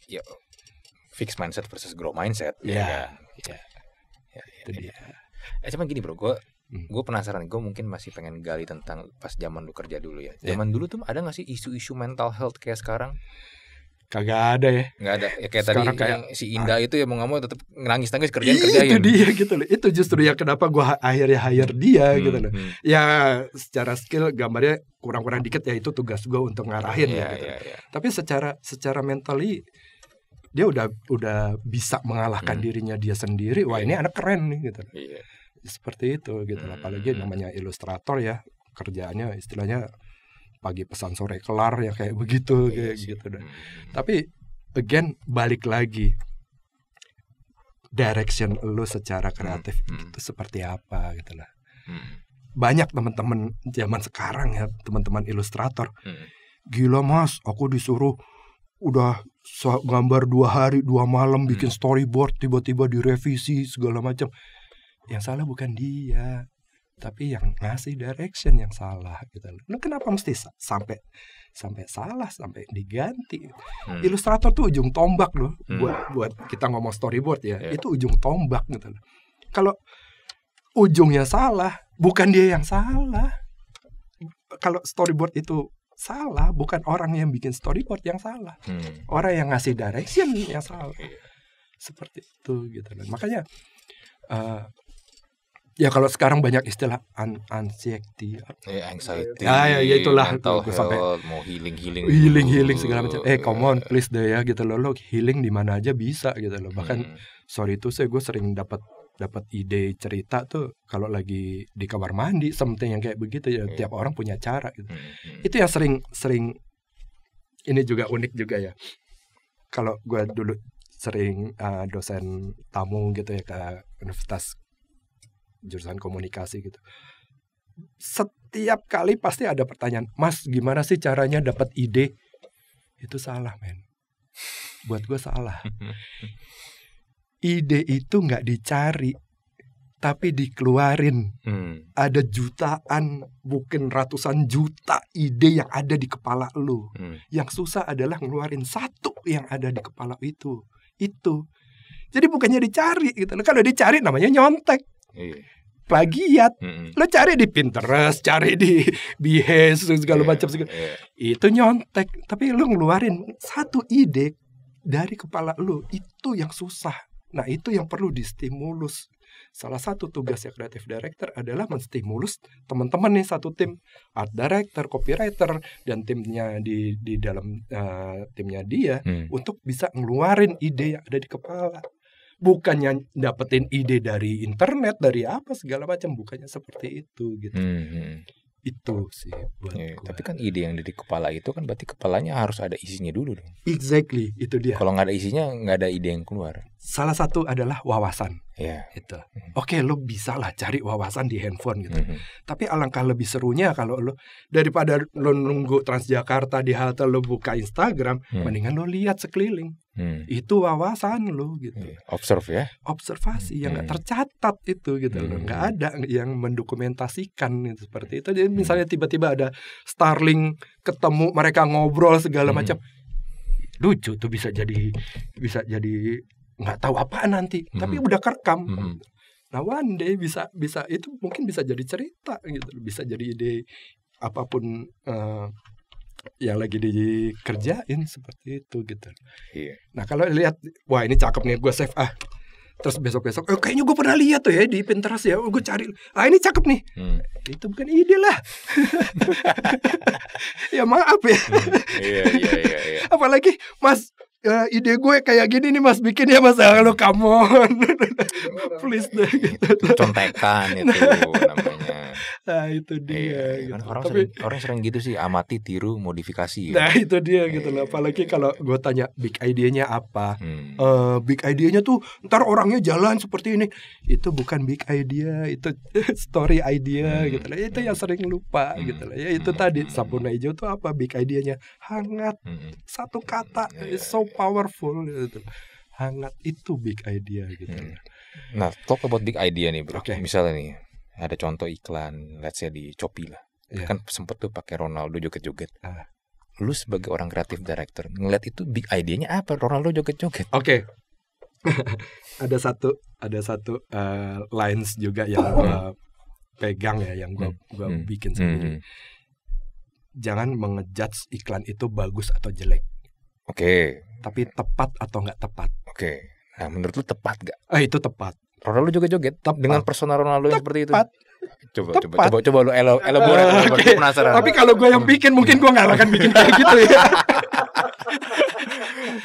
ya fix mindset versus grow mindset yeah. ya kan? yeah. ya, ya, itu ya. dia ya cuman gini bro gue Hmm. Gue penasaran, gue mungkin masih pengen gali tentang pas zaman lu kerja dulu ya. ya. Zaman yeah. dulu tuh ada gak sih isu-isu mental health kayak sekarang? kagak ada ya nggak ada ya kayak Sekarang tadi kayak, yang si Indah ah. itu ya mau nggak mau tetap nangis nangis kerjaan iya, kerjain itu dia gitu loh itu justru ya kenapa gua akhirnya hire dia hmm, gitu loh hmm. ya secara skill gambarnya kurang-kurang dikit ya itu tugas gua untuk ngarahin yeah, ya iya, gitu yeah, yeah. tapi secara secara mentally dia udah udah bisa mengalahkan hmm. dirinya dia sendiri wah iya. ini anak keren nih gitu yeah. seperti itu gitu hmm. apalagi namanya ilustrator ya kerjaannya istilahnya pagi pesan sore kelar ya kayak (laughs) begitu iya kayak gitu dan hmm, hmm, hmm. tapi again balik lagi direction lu secara kreatif hmm. itu seperti apa gitu lah. Hmm. Banyak teman-teman zaman sekarang ya, teman-teman ilustrator. Hmm. Gila Mas, aku disuruh udah gambar dua hari dua malam bikin storyboard tiba-tiba direvisi segala macam. Yang salah bukan dia, tapi yang ngasih direction yang salah gitu loh. Nah, kenapa mesti sampai sampai salah sampai diganti? Hmm. Ilustrator tuh ujung tombak loh hmm. buat buat kita ngomong storyboard ya. Yeah. Itu ujung tombak gitu loh. Kalau ujungnya salah, bukan dia yang salah. Kalau storyboard itu salah, bukan orang yang bikin storyboard yang salah. Hmm. Orang yang ngasih direction yang salah. Iya. Seperti itu gitu loh. Makanya uh, ya kalau sekarang banyak istilah an anxiety eh anxiety ya ya, ya itulah mental health, sampai mau healing healing healing healing segala macam eh come on eh. please deh ya gitu loh lo healing di mana aja bisa gitu loh bahkan hmm. sorry itu saya gue sering dapat dapat ide cerita tuh kalau lagi di kamar mandi something yang kayak begitu ya hmm. tiap orang punya cara gitu hmm. hmm. itu yang sering sering ini juga unik juga ya kalau gue dulu sering uh, dosen tamu gitu ya ke universitas jurusan komunikasi gitu setiap kali pasti ada pertanyaan mas gimana sih caranya dapat ide itu salah men buat gue salah (laughs) ide itu nggak dicari tapi dikeluarin hmm. ada jutaan mungkin ratusan juta ide yang ada di kepala lu hmm. yang susah adalah ngeluarin satu yang ada di kepala itu itu jadi bukannya dicari gitu kalau dicari namanya nyontek iya plagiat. Hmm. Lo cari di Pinterest, cari di (laughs) Behance segala yeah, macam segala. Yeah. Itu nyontek, tapi lo ngeluarin satu ide dari kepala lo itu yang susah. Nah, itu yang perlu distimulus. Salah satu tugas tugasnya kreatif director adalah menstimulus teman-teman nih satu tim art director, copywriter dan timnya di di dalam uh, timnya dia hmm. untuk bisa ngeluarin ide yang ada di kepala bukannya dapetin ide dari internet dari apa segala macam bukannya seperti itu gitu hmm. hmm. itu sih buat yeah, tapi kan ide yang dari kepala itu kan berarti kepalanya harus ada isinya dulu dong exactly itu dia kalau nggak ada isinya nggak ada ide yang keluar salah satu adalah wawasan ya yeah. itu hmm. oke okay, lo bisa lah cari wawasan di handphone gitu hmm. hmm. tapi alangkah lebih serunya kalau lo daripada lo nunggu Transjakarta di halte lo buka Instagram hmm. mendingan lo lihat sekeliling Hmm. Itu wawasan lo gitu. Hmm. Observe ya. Observasi yang nggak hmm. tercatat itu gitu hmm. loh. Nggak hmm. ada yang mendokumentasikan gitu, seperti itu. Jadi hmm. misalnya tiba-tiba ada Starling ketemu mereka ngobrol segala hmm. macam. Lucu tuh bisa jadi bisa jadi nggak tahu apa nanti, hmm. tapi udah kerekam. Hmm. Nah, one day bisa bisa itu mungkin bisa jadi cerita gitu, bisa jadi ide apapun uh, yang lagi dikerjain seperti itu gitu. Iya. Nah kalau lihat, wah ini cakep nih, gue save ah. Terus besok-besok, eh, kayaknya gue pernah lihat tuh ya di Pinterest ya, gue cari, ah ini cakep nih. Hmm. Itu bukan ide lah. (laughs) ya maaf ya. Hmm. Iya, iya, iya, iya. Apalagi Mas, uh, ide gue kayak gini nih mas bikin ya mas kalau (laughs) kamu please deh gitu. contekan itu nah. namanya nah itu dia eh, gitu. kan orang Tapi, sering, orang sering gitu sih amati tiru modifikasi ya. nah itu dia eh, gitu loh apalagi kalau gue tanya big idenya apa hmm. uh, big idenya tuh ntar orangnya jalan seperti ini itu bukan big idea itu (laughs) story idea hmm. gitu loh itu yang sering lupa hmm. gitu loh ya itu hmm. tadi hmm. sabun hijau tuh apa big idenya hangat hmm. satu kata hmm. sop powerful gitu hangat itu big idea gitu hmm. nah talk about big idea nih bro okay. misalnya nih ada contoh iklan let's say di lah yeah. kan sempet tuh pakai Ronaldo joget-joget ah. lu sebagai orang kreatif director ngeliat itu big idenya apa Ronaldo joget-joget oke okay. (laughs) ada satu ada satu uh, lines juga yang hmm. gua pegang ya yang gua hmm. gua hmm. bikin sendiri. Hmm. Jangan mengejudge iklan itu bagus atau jelek. Oke. Okay tapi tepat atau nggak tepat. Oke. Nah, menurut lu tepat nggak? Ah, itu tepat. Ronaldo juga joget tepat. dengan persona Ronaldo yang seperti itu. Tepat. Coba, tepat. coba, coba, coba lu elo, elo uh, okay. Gue penasaran. Tapi kalau gue yang bikin, mungkin gue nggak akan bikin kayak gitu ya. (laughs)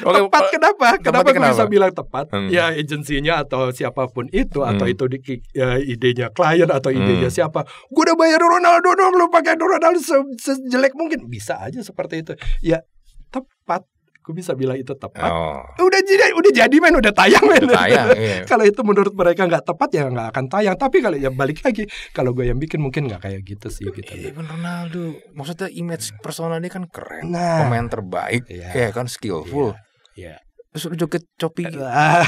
Oke, tepat oh, kenapa? Kenapa gue bisa bilang tepat? Hmm. Ya agensinya atau siapapun itu hmm. atau itu di, ya, idenya klien atau idenya hmm. siapa. Gue udah bayar Ronaldo dong, lu pakai Ronaldo sejelek mungkin. Bisa aja seperti itu. Ya tepat gue bisa bilang itu tepat. Oh. Eh, udah jadi, udah jadi men, udah tayang men. Udah tayang. (laughs) iya. kalau itu menurut mereka nggak tepat ya nggak akan tayang. Tapi kalau ya balik lagi, kalau gue yang bikin mungkin nggak kayak gitu sih gitu. Even iya, Ronaldo, maksudnya image personalnya kan keren, nah, pemain terbaik, yeah. ya kan skillful. Yeah. Yeah suruh joget copi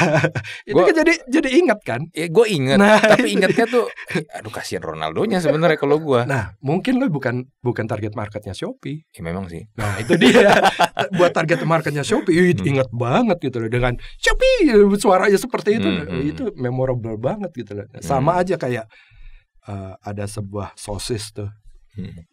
(laughs) itu kan jadi jadi ingat kan ya gue inget nah, tapi ingatnya tuh eh, aduh kasihan Ronaldonya sebenarnya kalau gue nah mungkin lo bukan bukan target marketnya Shopee ya memang sih nah itu dia (laughs) buat target marketnya Shopee hmm. inget banget gitu loh dengan Shopee eh, suaranya seperti itu hmm, hmm. itu memorable banget gitu loh hmm. sama hmm. aja kayak uh, ada sebuah sosis tuh hmm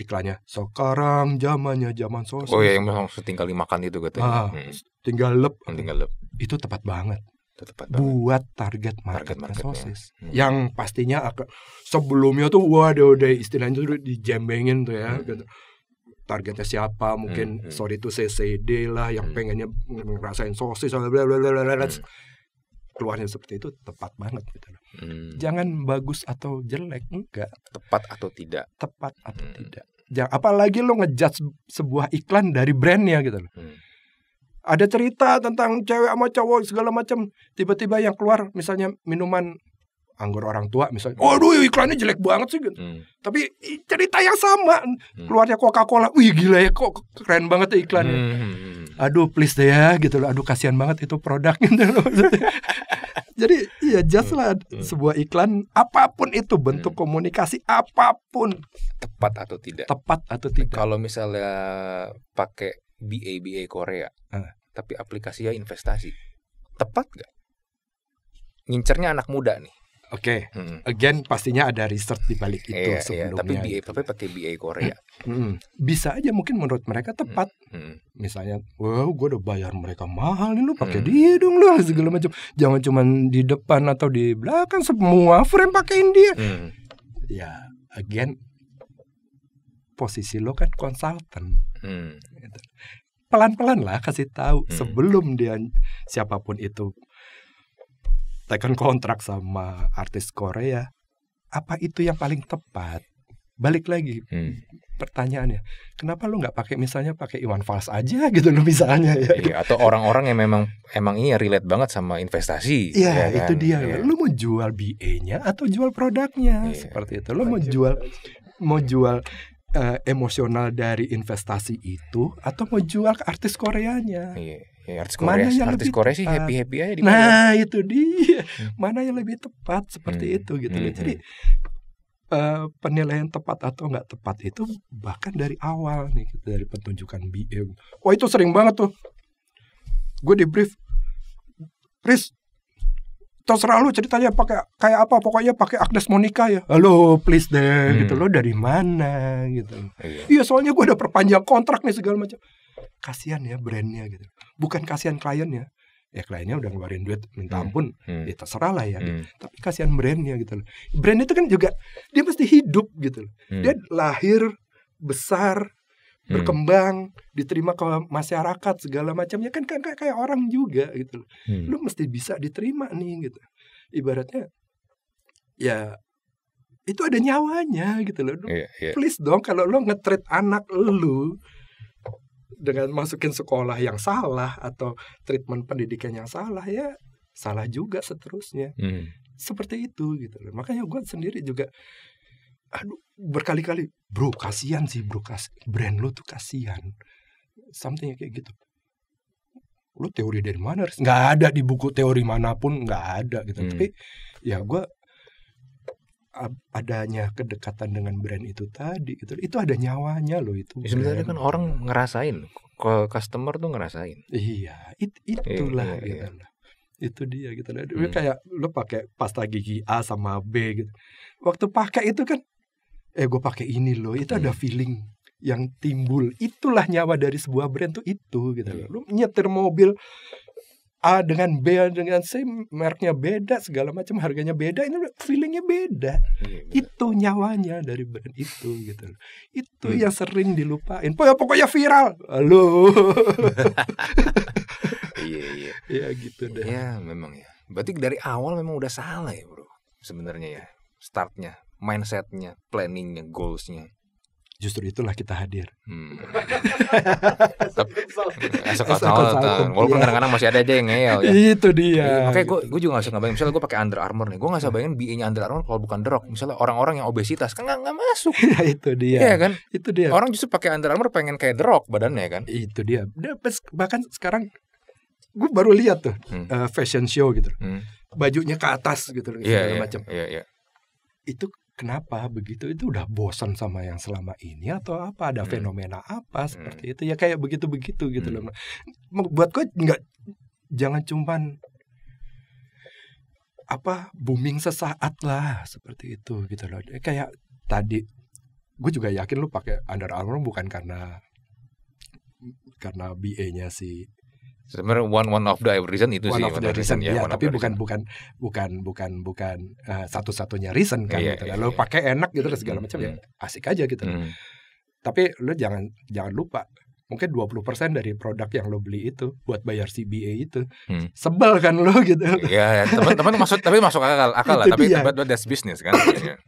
iklannya sekarang zamannya zaman sosmed oh ya yang langsung tinggal dimakan itu katanya ah, hmm. tinggal lep tinggal lep itu tepat banget tepat banget. buat target market, market sosis hmm. yang pastinya akan sebelumnya tuh waduh udah istilahnya tuh dijembengin tuh ya hmm. gitu. targetnya siapa mungkin hmm. sorry itu CCD lah yang hmm. pengennya ngerasain sosis bla bla bla bla hmm keluarnya seperti itu tepat banget gitu loh. Hmm. Jangan bagus atau jelek, enggak. Tepat atau tidak. Tepat atau hmm. tidak. Jangan, apalagi lo ngejudge sebuah iklan dari brandnya gitu loh. Hmm. Ada cerita tentang cewek sama cowok segala macam, tiba-tiba yang keluar misalnya minuman anggur orang tua misalnya, waduh iklannya jelek banget sih gitu. Hmm. Tapi cerita yang sama, hmm. keluarnya Coca-Cola, wih gila ya kok keren banget ya iklannya. Hmm, hmm, hmm aduh please deh ya gitu loh aduh kasihan banget itu produk (laughs) gitu loh jadi ya just lah sebuah iklan apapun itu bentuk hmm. komunikasi apapun tepat atau tidak tepat atau tidak kalau misalnya pakai BABA A Korea uh. tapi aplikasinya investasi tepat gak ngincernya anak muda nih Oke, okay. hmm. again pastinya ada research di balik itu yeah, iya, sebelumnya. Yeah. Tapi BA, tapi pakai BA Korea. Hmm. Bisa aja mungkin menurut mereka tepat. Hmm. hmm. Misalnya, wow, gue udah bayar mereka mahal nih lu pakai hmm. dia dong lu (laughs) segala macam. Jangan cuma di depan atau di belakang semua frame pakein dia. Hmm. Ya, again posisi lo kan konsultan. Hmm. Gitu. Pelan-pelan lah kasih tahu hmm. sebelum dia siapapun itu tekan kontrak sama artis Korea apa itu yang paling tepat balik lagi hmm. pertanyaannya kenapa lu nggak pakai misalnya pakai Iwan Fals aja (laughs) gitu lo misalnya ya iya, atau orang-orang yang memang emang ini iya relate banget sama investasi Iya ya kan? itu dia ya. Iya. lu mau jual BA-nya atau jual produknya iya. seperti itu lu gitu. mau jual mau jual uh, emosional dari investasi itu atau mau jual ke artis Koreanya iya Ya, artis Korea, mana yang artis lebih Korea sih happy happy aja di Nah itu dia, hmm. mana yang lebih tepat seperti hmm. itu gitu hmm. Jadi uh, penilaian tepat atau nggak tepat itu bahkan dari awal nih gitu, dari pertunjukan BM. Wah itu sering banget tuh. Gue di brief, Riz, terserah lu ceritanya pakai kayak apa pokoknya pakai Agnes Monica ya. Halo, please deh gitu hmm. gitu lo dari mana gitu. Iya, iya soalnya gue udah perpanjang kontrak nih segala macam kasihan ya brandnya gitu bukan kasihan kliennya ya kliennya udah ngeluarin duit minta hmm, ampun hmm. ya terserah lah ya hmm. tapi kasihan brandnya gitu loh brand itu kan juga dia mesti hidup gitu loh hmm. dia lahir besar hmm. berkembang diterima ke masyarakat segala macamnya kan kan kayak kayak orang juga gitu loh hmm. lu mesti bisa diterima nih gitu ibaratnya ya itu ada nyawanya gitu loh yeah, yeah. please dong kalau lo ngetreat anak lu dengan masukin sekolah yang salah atau treatment pendidikan yang salah ya salah juga seterusnya hmm. seperti itu gitu loh makanya gue sendiri juga aduh berkali-kali bro kasihan sih bro kas brand lo tuh kasihan something kayak gitu lo teori dari mana nggak ada di buku teori manapun nggak ada gitu hmm. tapi ya gue adanya kedekatan dengan brand itu tadi itu itu ada nyawanya loh itu ya, sebenarnya kan orang ngerasain ke customer tuh ngerasain iya it, itulah iya, iya gitu iya. itu dia gitu loh hmm. kayak lo pakai pasta gigi A sama B gitu waktu pakai itu kan eh gue pakai ini loh itu hmm. ada iya. feeling yang timbul itulah nyawa dari sebuah brand tuh itu gitu loh. Iya. Lu nyetir mobil A dengan B dengan C mereknya beda segala macam harganya beda ini feelingnya beda hmm. itu nyawanya dari brand itu gitu itu hmm. yang sering dilupain pokoknya, pokoknya viral lo (laughs) iya iya ya gitu deh ya memang ya berarti dari awal memang udah salah ya bro sebenarnya ya startnya mindsetnya planningnya goalsnya justru itulah kita hadir. Hmm. (laughs) Iya. walaupun kadang-kadang masih ada aja yang ngeyel ya. Itu dia. Iya, makanya gue gue juga gak usah ngabayangin. Misalnya gue pakai Under Armour nih, gue gak usah bayangin BA-nya Under Armour kalau bukan derok. Misalnya orang-orang yang obesitas kan gak, gak masuk. ya, itu dia. Iya kan? Itu dia. Orang justru pakai Under Armour pengen kayak derok badannya kan? Itu dia. Bahkan sekarang gue baru lihat tuh hmm. uh, fashion show gitu. Hmm. Bajunya ke atas gitu, yeah, segala yeah, macam. Iya, yeah, iya. Yeah. Iya. Itu Kenapa begitu? Itu udah bosan sama yang selama ini atau apa? Ada hmm. fenomena apa hmm. seperti hmm. itu? Ya kayak begitu-begitu gitu loh. Hmm. Buat gue nggak jangan cuman apa booming sesaat lah seperti itu gitu loh. Kayak tadi gue juga yakin lu pakai Under Armour bukan karena karena BA-nya si Sebenarnya one one of the reason itu one sih. Of the reason, reason ya, tapi bukan, bukan bukan bukan bukan uh, eh, satu-satunya reason kan yeah, gitu. Yeah, lalu iya. yeah. pakai enak gitu segala hmm, macam mm. ya. Hmm. Asik aja gitu. Mm. Tapi lu jangan jangan lupa mungkin 20% dari produk yang lo beli itu buat bayar CBA itu hmm. sebel kan lo gitu ya, ya teman-teman maksud tapi masuk akal akal lah tapi buat buat that's business kan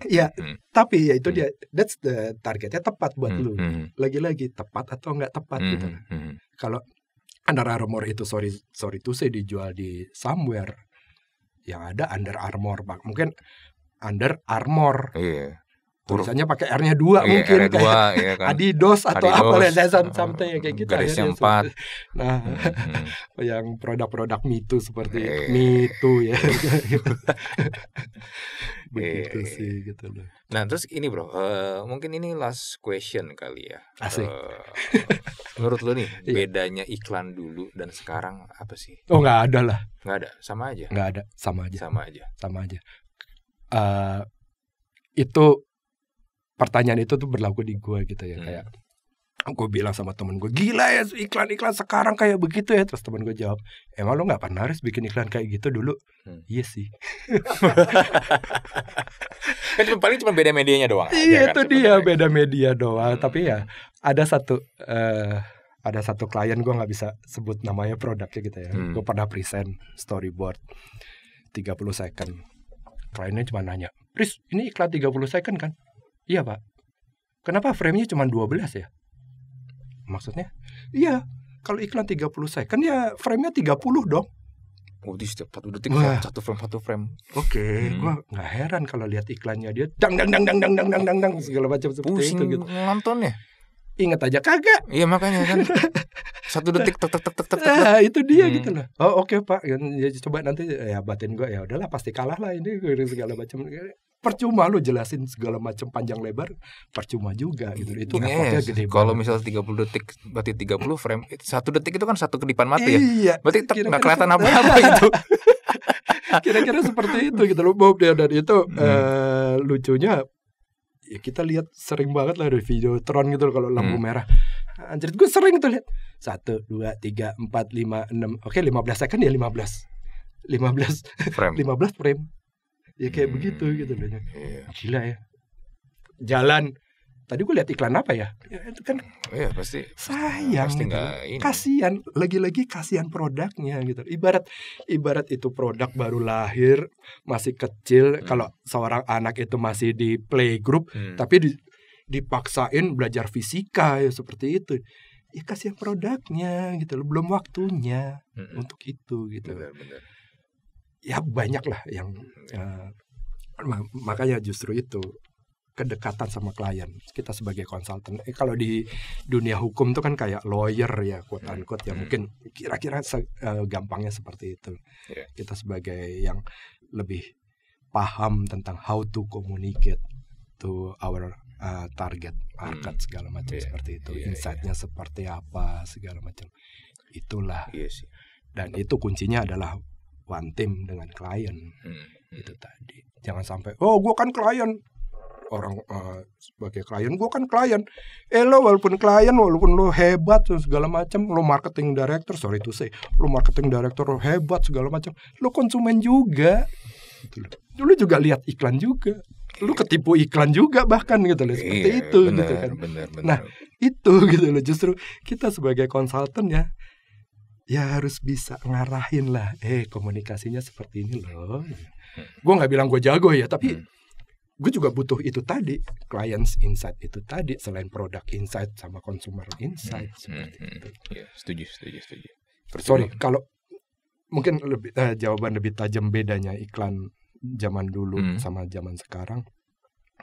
ya hmm. tapi ya itu hmm. dia that's the targetnya tepat buat hmm. lo hmm. lagi-lagi tepat atau nggak tepat hmm. gitu hmm. kalau Under Armour itu sorry sorry tuh saya dijual di somewhere yang ada Under Armour pak mungkin Under Armour iya tulisannya pakai R-nya dua iya, mungkin R-nya dua, iya kan? Adidas atau apa lah something sampai ya, kayak gitu yang empat nah hmm. (laughs) yang produk-produk mitu seperti eh. Iya. mitu ya (laughs) (laughs) begitu eh. sih gitu loh nah terus ini bro uh, mungkin ini last question kali ya Asik. Uh, menurut lo nih iya. bedanya iklan dulu dan sekarang apa sih oh nggak ada lah nggak ada sama aja nggak ada sama aja sama aja sama aja uh, itu pertanyaan itu tuh berlaku di gue gitu ya hmm. kayak aku bilang sama temen gue gila ya iklan-iklan sekarang kayak begitu ya terus temen gue jawab emang lo nggak pernah harus bikin iklan kayak gitu dulu hmm. Iya sih (laughs) kan cuma paling cuma beda medianya doang iya kan? itu dia cuman beda media doang hmm. tapi ya hmm. ada satu uh, ada satu klien gue nggak bisa sebut namanya produknya gitu ya hmm. gue pernah present storyboard 30 second kliennya cuma nanya Riz ini iklan 30 second kan Iya pak. Kenapa framenya cuma 12 ya? Maksudnya? Iya. Kalau iklan 30 second ya framenya 30 dong. Oh, di setiap satu detik Wah. satu frame satu frame. Oke, okay, hmm. gua nggak heran kalau lihat iklannya dia dang dang dang dang dang dang dang dang segala macam seperti Pusing itu gitu. ya. Ingat aja kagak. Iya makanya kan. (laughs) satu detik tek tek tek tek tek nah, itu dia gitu hmm. gitu loh oh oke okay, pak ya, ya, coba nanti ya batin gue ya udahlah pasti kalah lah ini segala macam percuma lu jelasin segala macam panjang lebar percuma juga gitu itu yes. effortnya gede kalau misal 30 detik berarti 30 frame satu detik itu kan satu kedipan mata ya iya, berarti nggak kelihatan apa-apa (laughs) itu kira-kira seperti itu gitu loh Bob ya, dan itu hmm. uh, lucunya ya kita lihat sering banget lah dari video Tron gitu kalau lampu hmm. merah anjir gue sering tuh lihat satu dua tiga empat lima enam oke lima belas second ya lima belas lima belas (laughs) lima belas frame ya kayak hmm. begitu gitu loh yeah. gila ya jalan tadi gue lihat iklan apa ya? ya itu kan oh ya, pasti sayang pasti gitu. kasihan lagi-lagi kasihan produknya gitu ibarat ibarat itu produk baru lahir masih kecil hmm. kalau seorang anak itu masih di playgroup hmm. tapi di, dipaksain belajar fisika ya seperti itu ya kasihan produknya gitu loh belum waktunya hmm. untuk itu gitu benar, benar. ya banyak lah yang hmm. uh, makanya justru itu kedekatan sama klien kita sebagai konsultan eh, kalau di dunia hukum itu kan kayak lawyer ya quote hmm. unquote ya hmm. ya mungkin kira-kira se uh, gampangnya seperti itu yeah. kita sebagai yang lebih paham tentang how to communicate to our uh, target market hmm. segala macam yeah. seperti itu yeah, insightnya yeah. seperti apa segala macam itulah yes. Iya dan itu kuncinya adalah one team dengan klien hmm. itu tadi jangan sampai oh gue kan klien orang uh, sebagai klien gue kan klien eh lo walaupun klien walaupun lo hebat segala macam lo marketing director sorry to say lo marketing director lo hebat segala macam lo konsumen juga gitu lo juga lihat iklan juga lu ketipu iklan juga bahkan gitu loh seperti iya, itu bener, gitu kan bener, bener. nah itu (laughs) gitu loh justru kita sebagai konsultan ya ya harus bisa ngarahin lah eh komunikasinya seperti ini loh oh, iya. gue nggak bilang gue jago ya tapi hmm gue juga butuh itu tadi clients insight itu tadi selain product insight sama consumer insight hmm, seperti hmm, itu hmm. Iya, setuju setuju setuju sorry kalau mungkin lebih eh, jawaban lebih tajam bedanya iklan zaman dulu hmm. sama zaman sekarang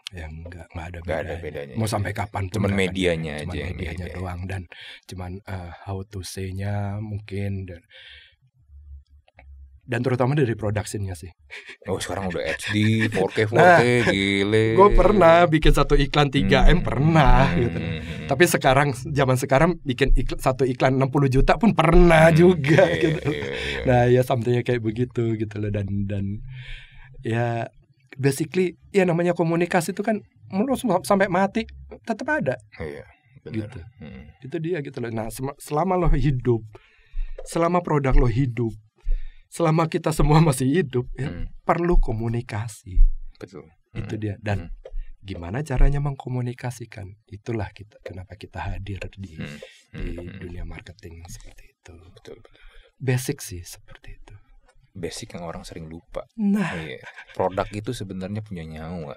ya nggak nggak ada, bedanya. Gak ada bedanya mau sampai kapan cuma cuman medianya aja cuman medianya doang dan cuman uh, how to say-nya mungkin dan dan terutama dari productionnya sih. Oh sekarang udah HD, 4K, 4K, nah, gile. Gue pernah bikin satu iklan 3M hmm. pernah gitu. Hmm. Tapi sekarang zaman sekarang bikin iklan, satu iklan 60 juta pun pernah hmm. juga yeah, gitu. Yeah, yeah, iya. Nah ya sampingnya kayak begitu gitu loh dan dan ya basically ya namanya komunikasi itu kan mulus sampai mati tetap ada. Iya. Yeah, gitu. Hmm. Itu dia gitu loh. Nah selama lo hidup, selama produk lo hidup selama kita semua masih hidup ya, hmm. perlu komunikasi. Betul. Hmm. Itu dia dan hmm. gimana caranya mengkomunikasikan. Itulah kita kenapa kita hadir di hmm. hmm. di hmm. Hmm. dunia marketing seperti itu. Betul, betul. Basic sih seperti itu. Basic yang orang sering lupa. Nah, iya. produk itu sebenarnya punya nyawa.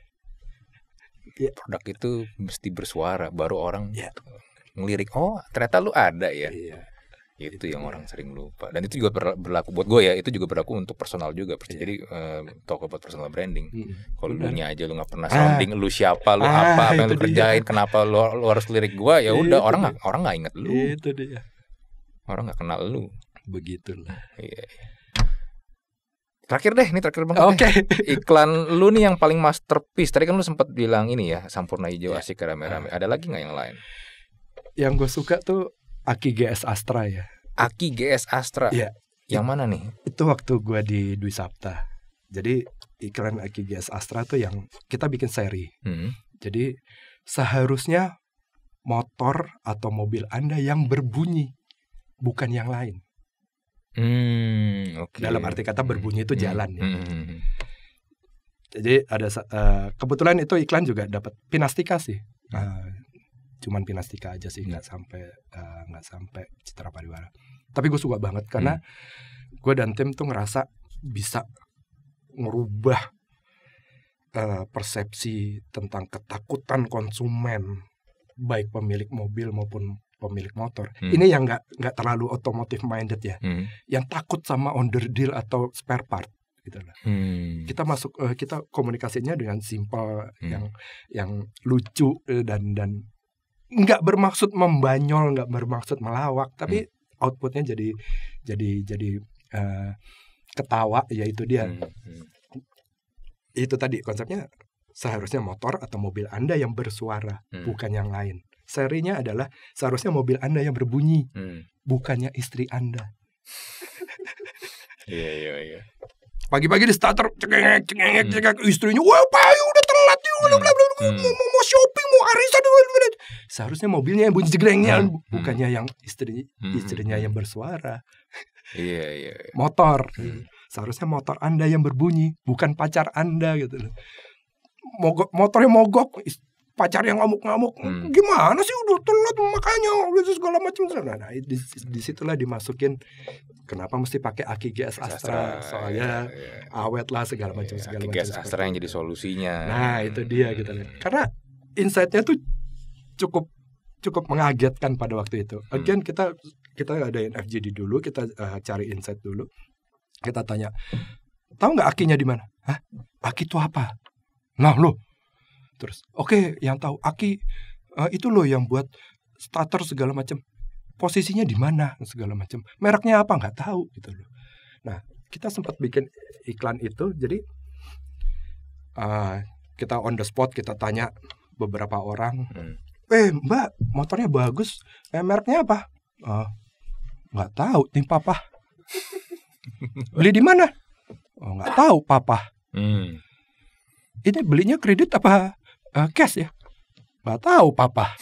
Yeah. Produk itu mesti bersuara baru orang yeah. ngelirik oh ternyata lu ada ya. Yeah itu gitu yang ya. orang sering lupa dan itu juga berlaku buat gue ya itu juga berlaku untuk personal juga yeah. jadi uh, toko buat personal branding mm. kalau lu nya aja lu nggak pernah ah. sounding ah. lu siapa lu ah, apa apa yang lu dia. kerjain kenapa lu, lu harus lirik gue ya udah orang nggak orang nggak inget lu itu dia orang nggak kenal lu begitulah iya yeah. Terakhir deh, ini terakhir banget. Oke. Okay. (laughs) Iklan lu nih yang paling masterpiece. Tadi kan lu sempat bilang ini ya, sampurna hijau iya. asik rame-rame. Ah. Ada lagi nggak yang lain? Yang gue suka tuh Aki GS Astra ya. Aki GS Astra. Iya. Yang mana nih? Itu waktu gue di Dwi Sapta. Jadi iklan Aki GS Astra tuh yang kita bikin seri. Hmm. Jadi seharusnya motor atau mobil Anda yang berbunyi, bukan yang lain. Hmm, okay. Dalam arti kata berbunyi itu hmm. jalan. Ya. Hmm. Ya. Hmm. Jadi ada uh, kebetulan itu iklan juga dapat Pinastika sih. Uh, cuman Pinastika aja sih iya. nggak hmm. sampai eh, nggak uh, sampai Citra Pariwara tapi gue suka banget karena hmm. Iya. gue dan tim tuh ngerasa bisa ngerubah uh, persepsi tentang ketakutan konsumen baik pemilik mobil maupun pemilik motor hmm. ini yang nggak nggak terlalu otomotif minded ya hmm. yang takut sama under deal atau spare part gitu lah. Hmm. Kita masuk uh, kita komunikasinya dengan simple hmm. yang yang lucu dan dan nggak bermaksud membanyol nggak bermaksud melawak tapi hmm. outputnya jadi jadi jadi uh, ketawa yaitu dia hmm. Hmm. itu tadi konsepnya seharusnya motor atau mobil anda yang bersuara hmm. bukan yang lain serinya adalah seharusnya mobil anda yang berbunyi hmm. bukannya istri anda iya iya iya pagi-pagi di starter cengeng cengeng hmm. cengeng istrinya wah payu belum belum belum mau mau shopping mau arisan seharusnya mobilnya yang bunyi jegrengnya hmm. bukannya yang istri hmm. istrinya yang bersuara iya iya, iya. motor hmm. seharusnya motor anda yang berbunyi bukan pacar anda gitu loh mogok motornya mogok pacar yang ngamuk-ngamuk hmm. gimana sih udah telat makanya udah segala macam nah, nah di, disitulah dimasukin kenapa mesti pakai aki gas Astra, soalnya ya, ya. awet lah segala macam ya, segala macam Astra yang jadi solusinya nah itu hmm. dia gitu karena insightnya tuh cukup cukup mengagetkan pada waktu itu hmm. again hmm. kita kita adain FGD dulu kita uh, cari insight dulu kita tanya tahu nggak akinya di mana Hah? aki itu apa nah lo terus oke okay, yang tahu Aki uh, itu loh yang buat starter segala macam posisinya di mana segala macam mereknya apa nggak tahu gitu loh nah kita sempat bikin iklan itu jadi uh, kita on the spot kita tanya beberapa orang hmm. eh mbak motornya bagus eh mereknya apa eh, nggak tahu tim papa (laughs) beli di mana oh, nggak tahu papa hmm. ini belinya kredit apa uh, cash ya nggak tahu papa (laughs)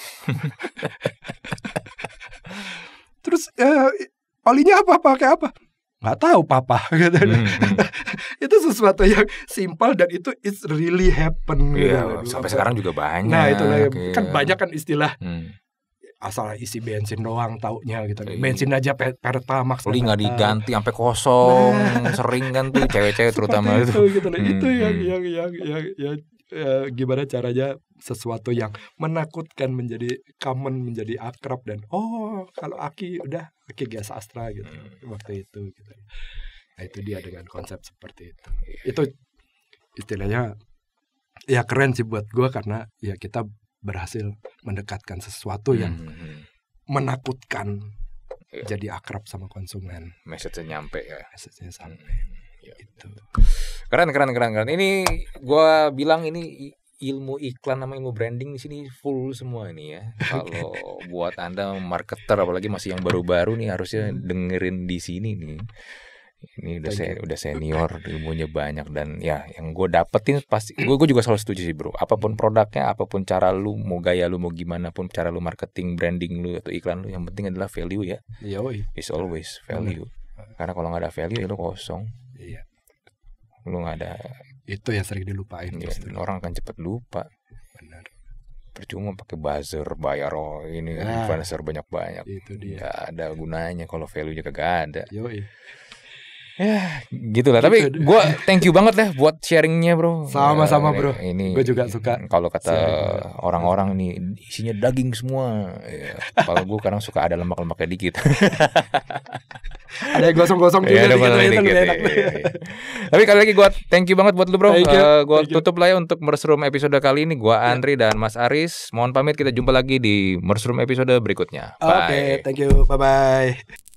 terus uh, olinya apa pakai apa nggak tahu papa (laughs) gitu hmm, hmm. (laughs) itu sesuatu yang simpel dan itu it's really happen yeah, gitu. Iya, sampai apa. sekarang juga banyak nah itu okay. kan banyak kan istilah hmm asal isi bensin doang taunya gitu iya. bensin aja per pertamax oli nggak diganti sampai kosong nah. sering kan tuh cewek-cewek terutama itu itu, gitu, hmm. itu hmm. yang, yang yang yang yang uh, gimana caranya sesuatu yang menakutkan menjadi common menjadi akrab dan oh kalau Aki udah Aki gas astra gitu hmm. waktu itu gitu. Nah itu dia dengan konsep seperti itu. Itu istilahnya ya keren sih buat gue karena ya kita berhasil mendekatkan sesuatu yang hmm. hmm. menakutkan iya. jadi akrab sama konsumen. message nyampe ya. Message-nya sampai. Hmm. Iya. Gitu. Keren keren keren keren. Ini gue bilang ini ilmu iklan sama ilmu branding di sini full semua ini ya. (laughs) Kalau buat Anda marketer apalagi masih yang baru-baru nih harusnya hmm. dengerin di sini nih. Ini udah saya udah senior, ilmunya banyak dan ya yang gue dapetin pasti gue gue juga selalu setuju sih bro. Apapun produknya, apapun cara lu mau gaya lu mau gimana pun cara lu marketing, branding lu atau iklan lu yang penting adalah value ya. Iya, Is always value. Karena kalau nggak ada value ya lu kosong. Iya. Lu nggak ada. Itu yang sering dilupain. Iya, orang akan cepat lupa. Benar. Percuma pakai buzzer bayar oh ini nah, influencer banyak banyak. Itu dia. Gak ada gunanya kalau value nya kagak ada. Yoi. Ya, (sighs) gitu lah. Tapi gue thank you banget deh buat sharingnya bro. Sama-sama ya, bro. Ini gue juga suka. Kalau kata orang-orang ini isinya daging semua. Ya, kalau gue kadang suka ada lemak-lemaknya dikit. (laughs) ada gosong-gosong iya, juga. Ya, ada dikit, dikit, dikit, ya, ya. Iya. Tapi kali lagi gue thank you banget buat lu bro. Uh, eh, gue tutup lah ya untuk Mersroom episode kali ini. Gue iya. Andri yeah. dan Mas Aris. Mohon pamit kita jumpa lagi di Mersroom episode berikutnya. Oke, okay, thank you. Bye bye.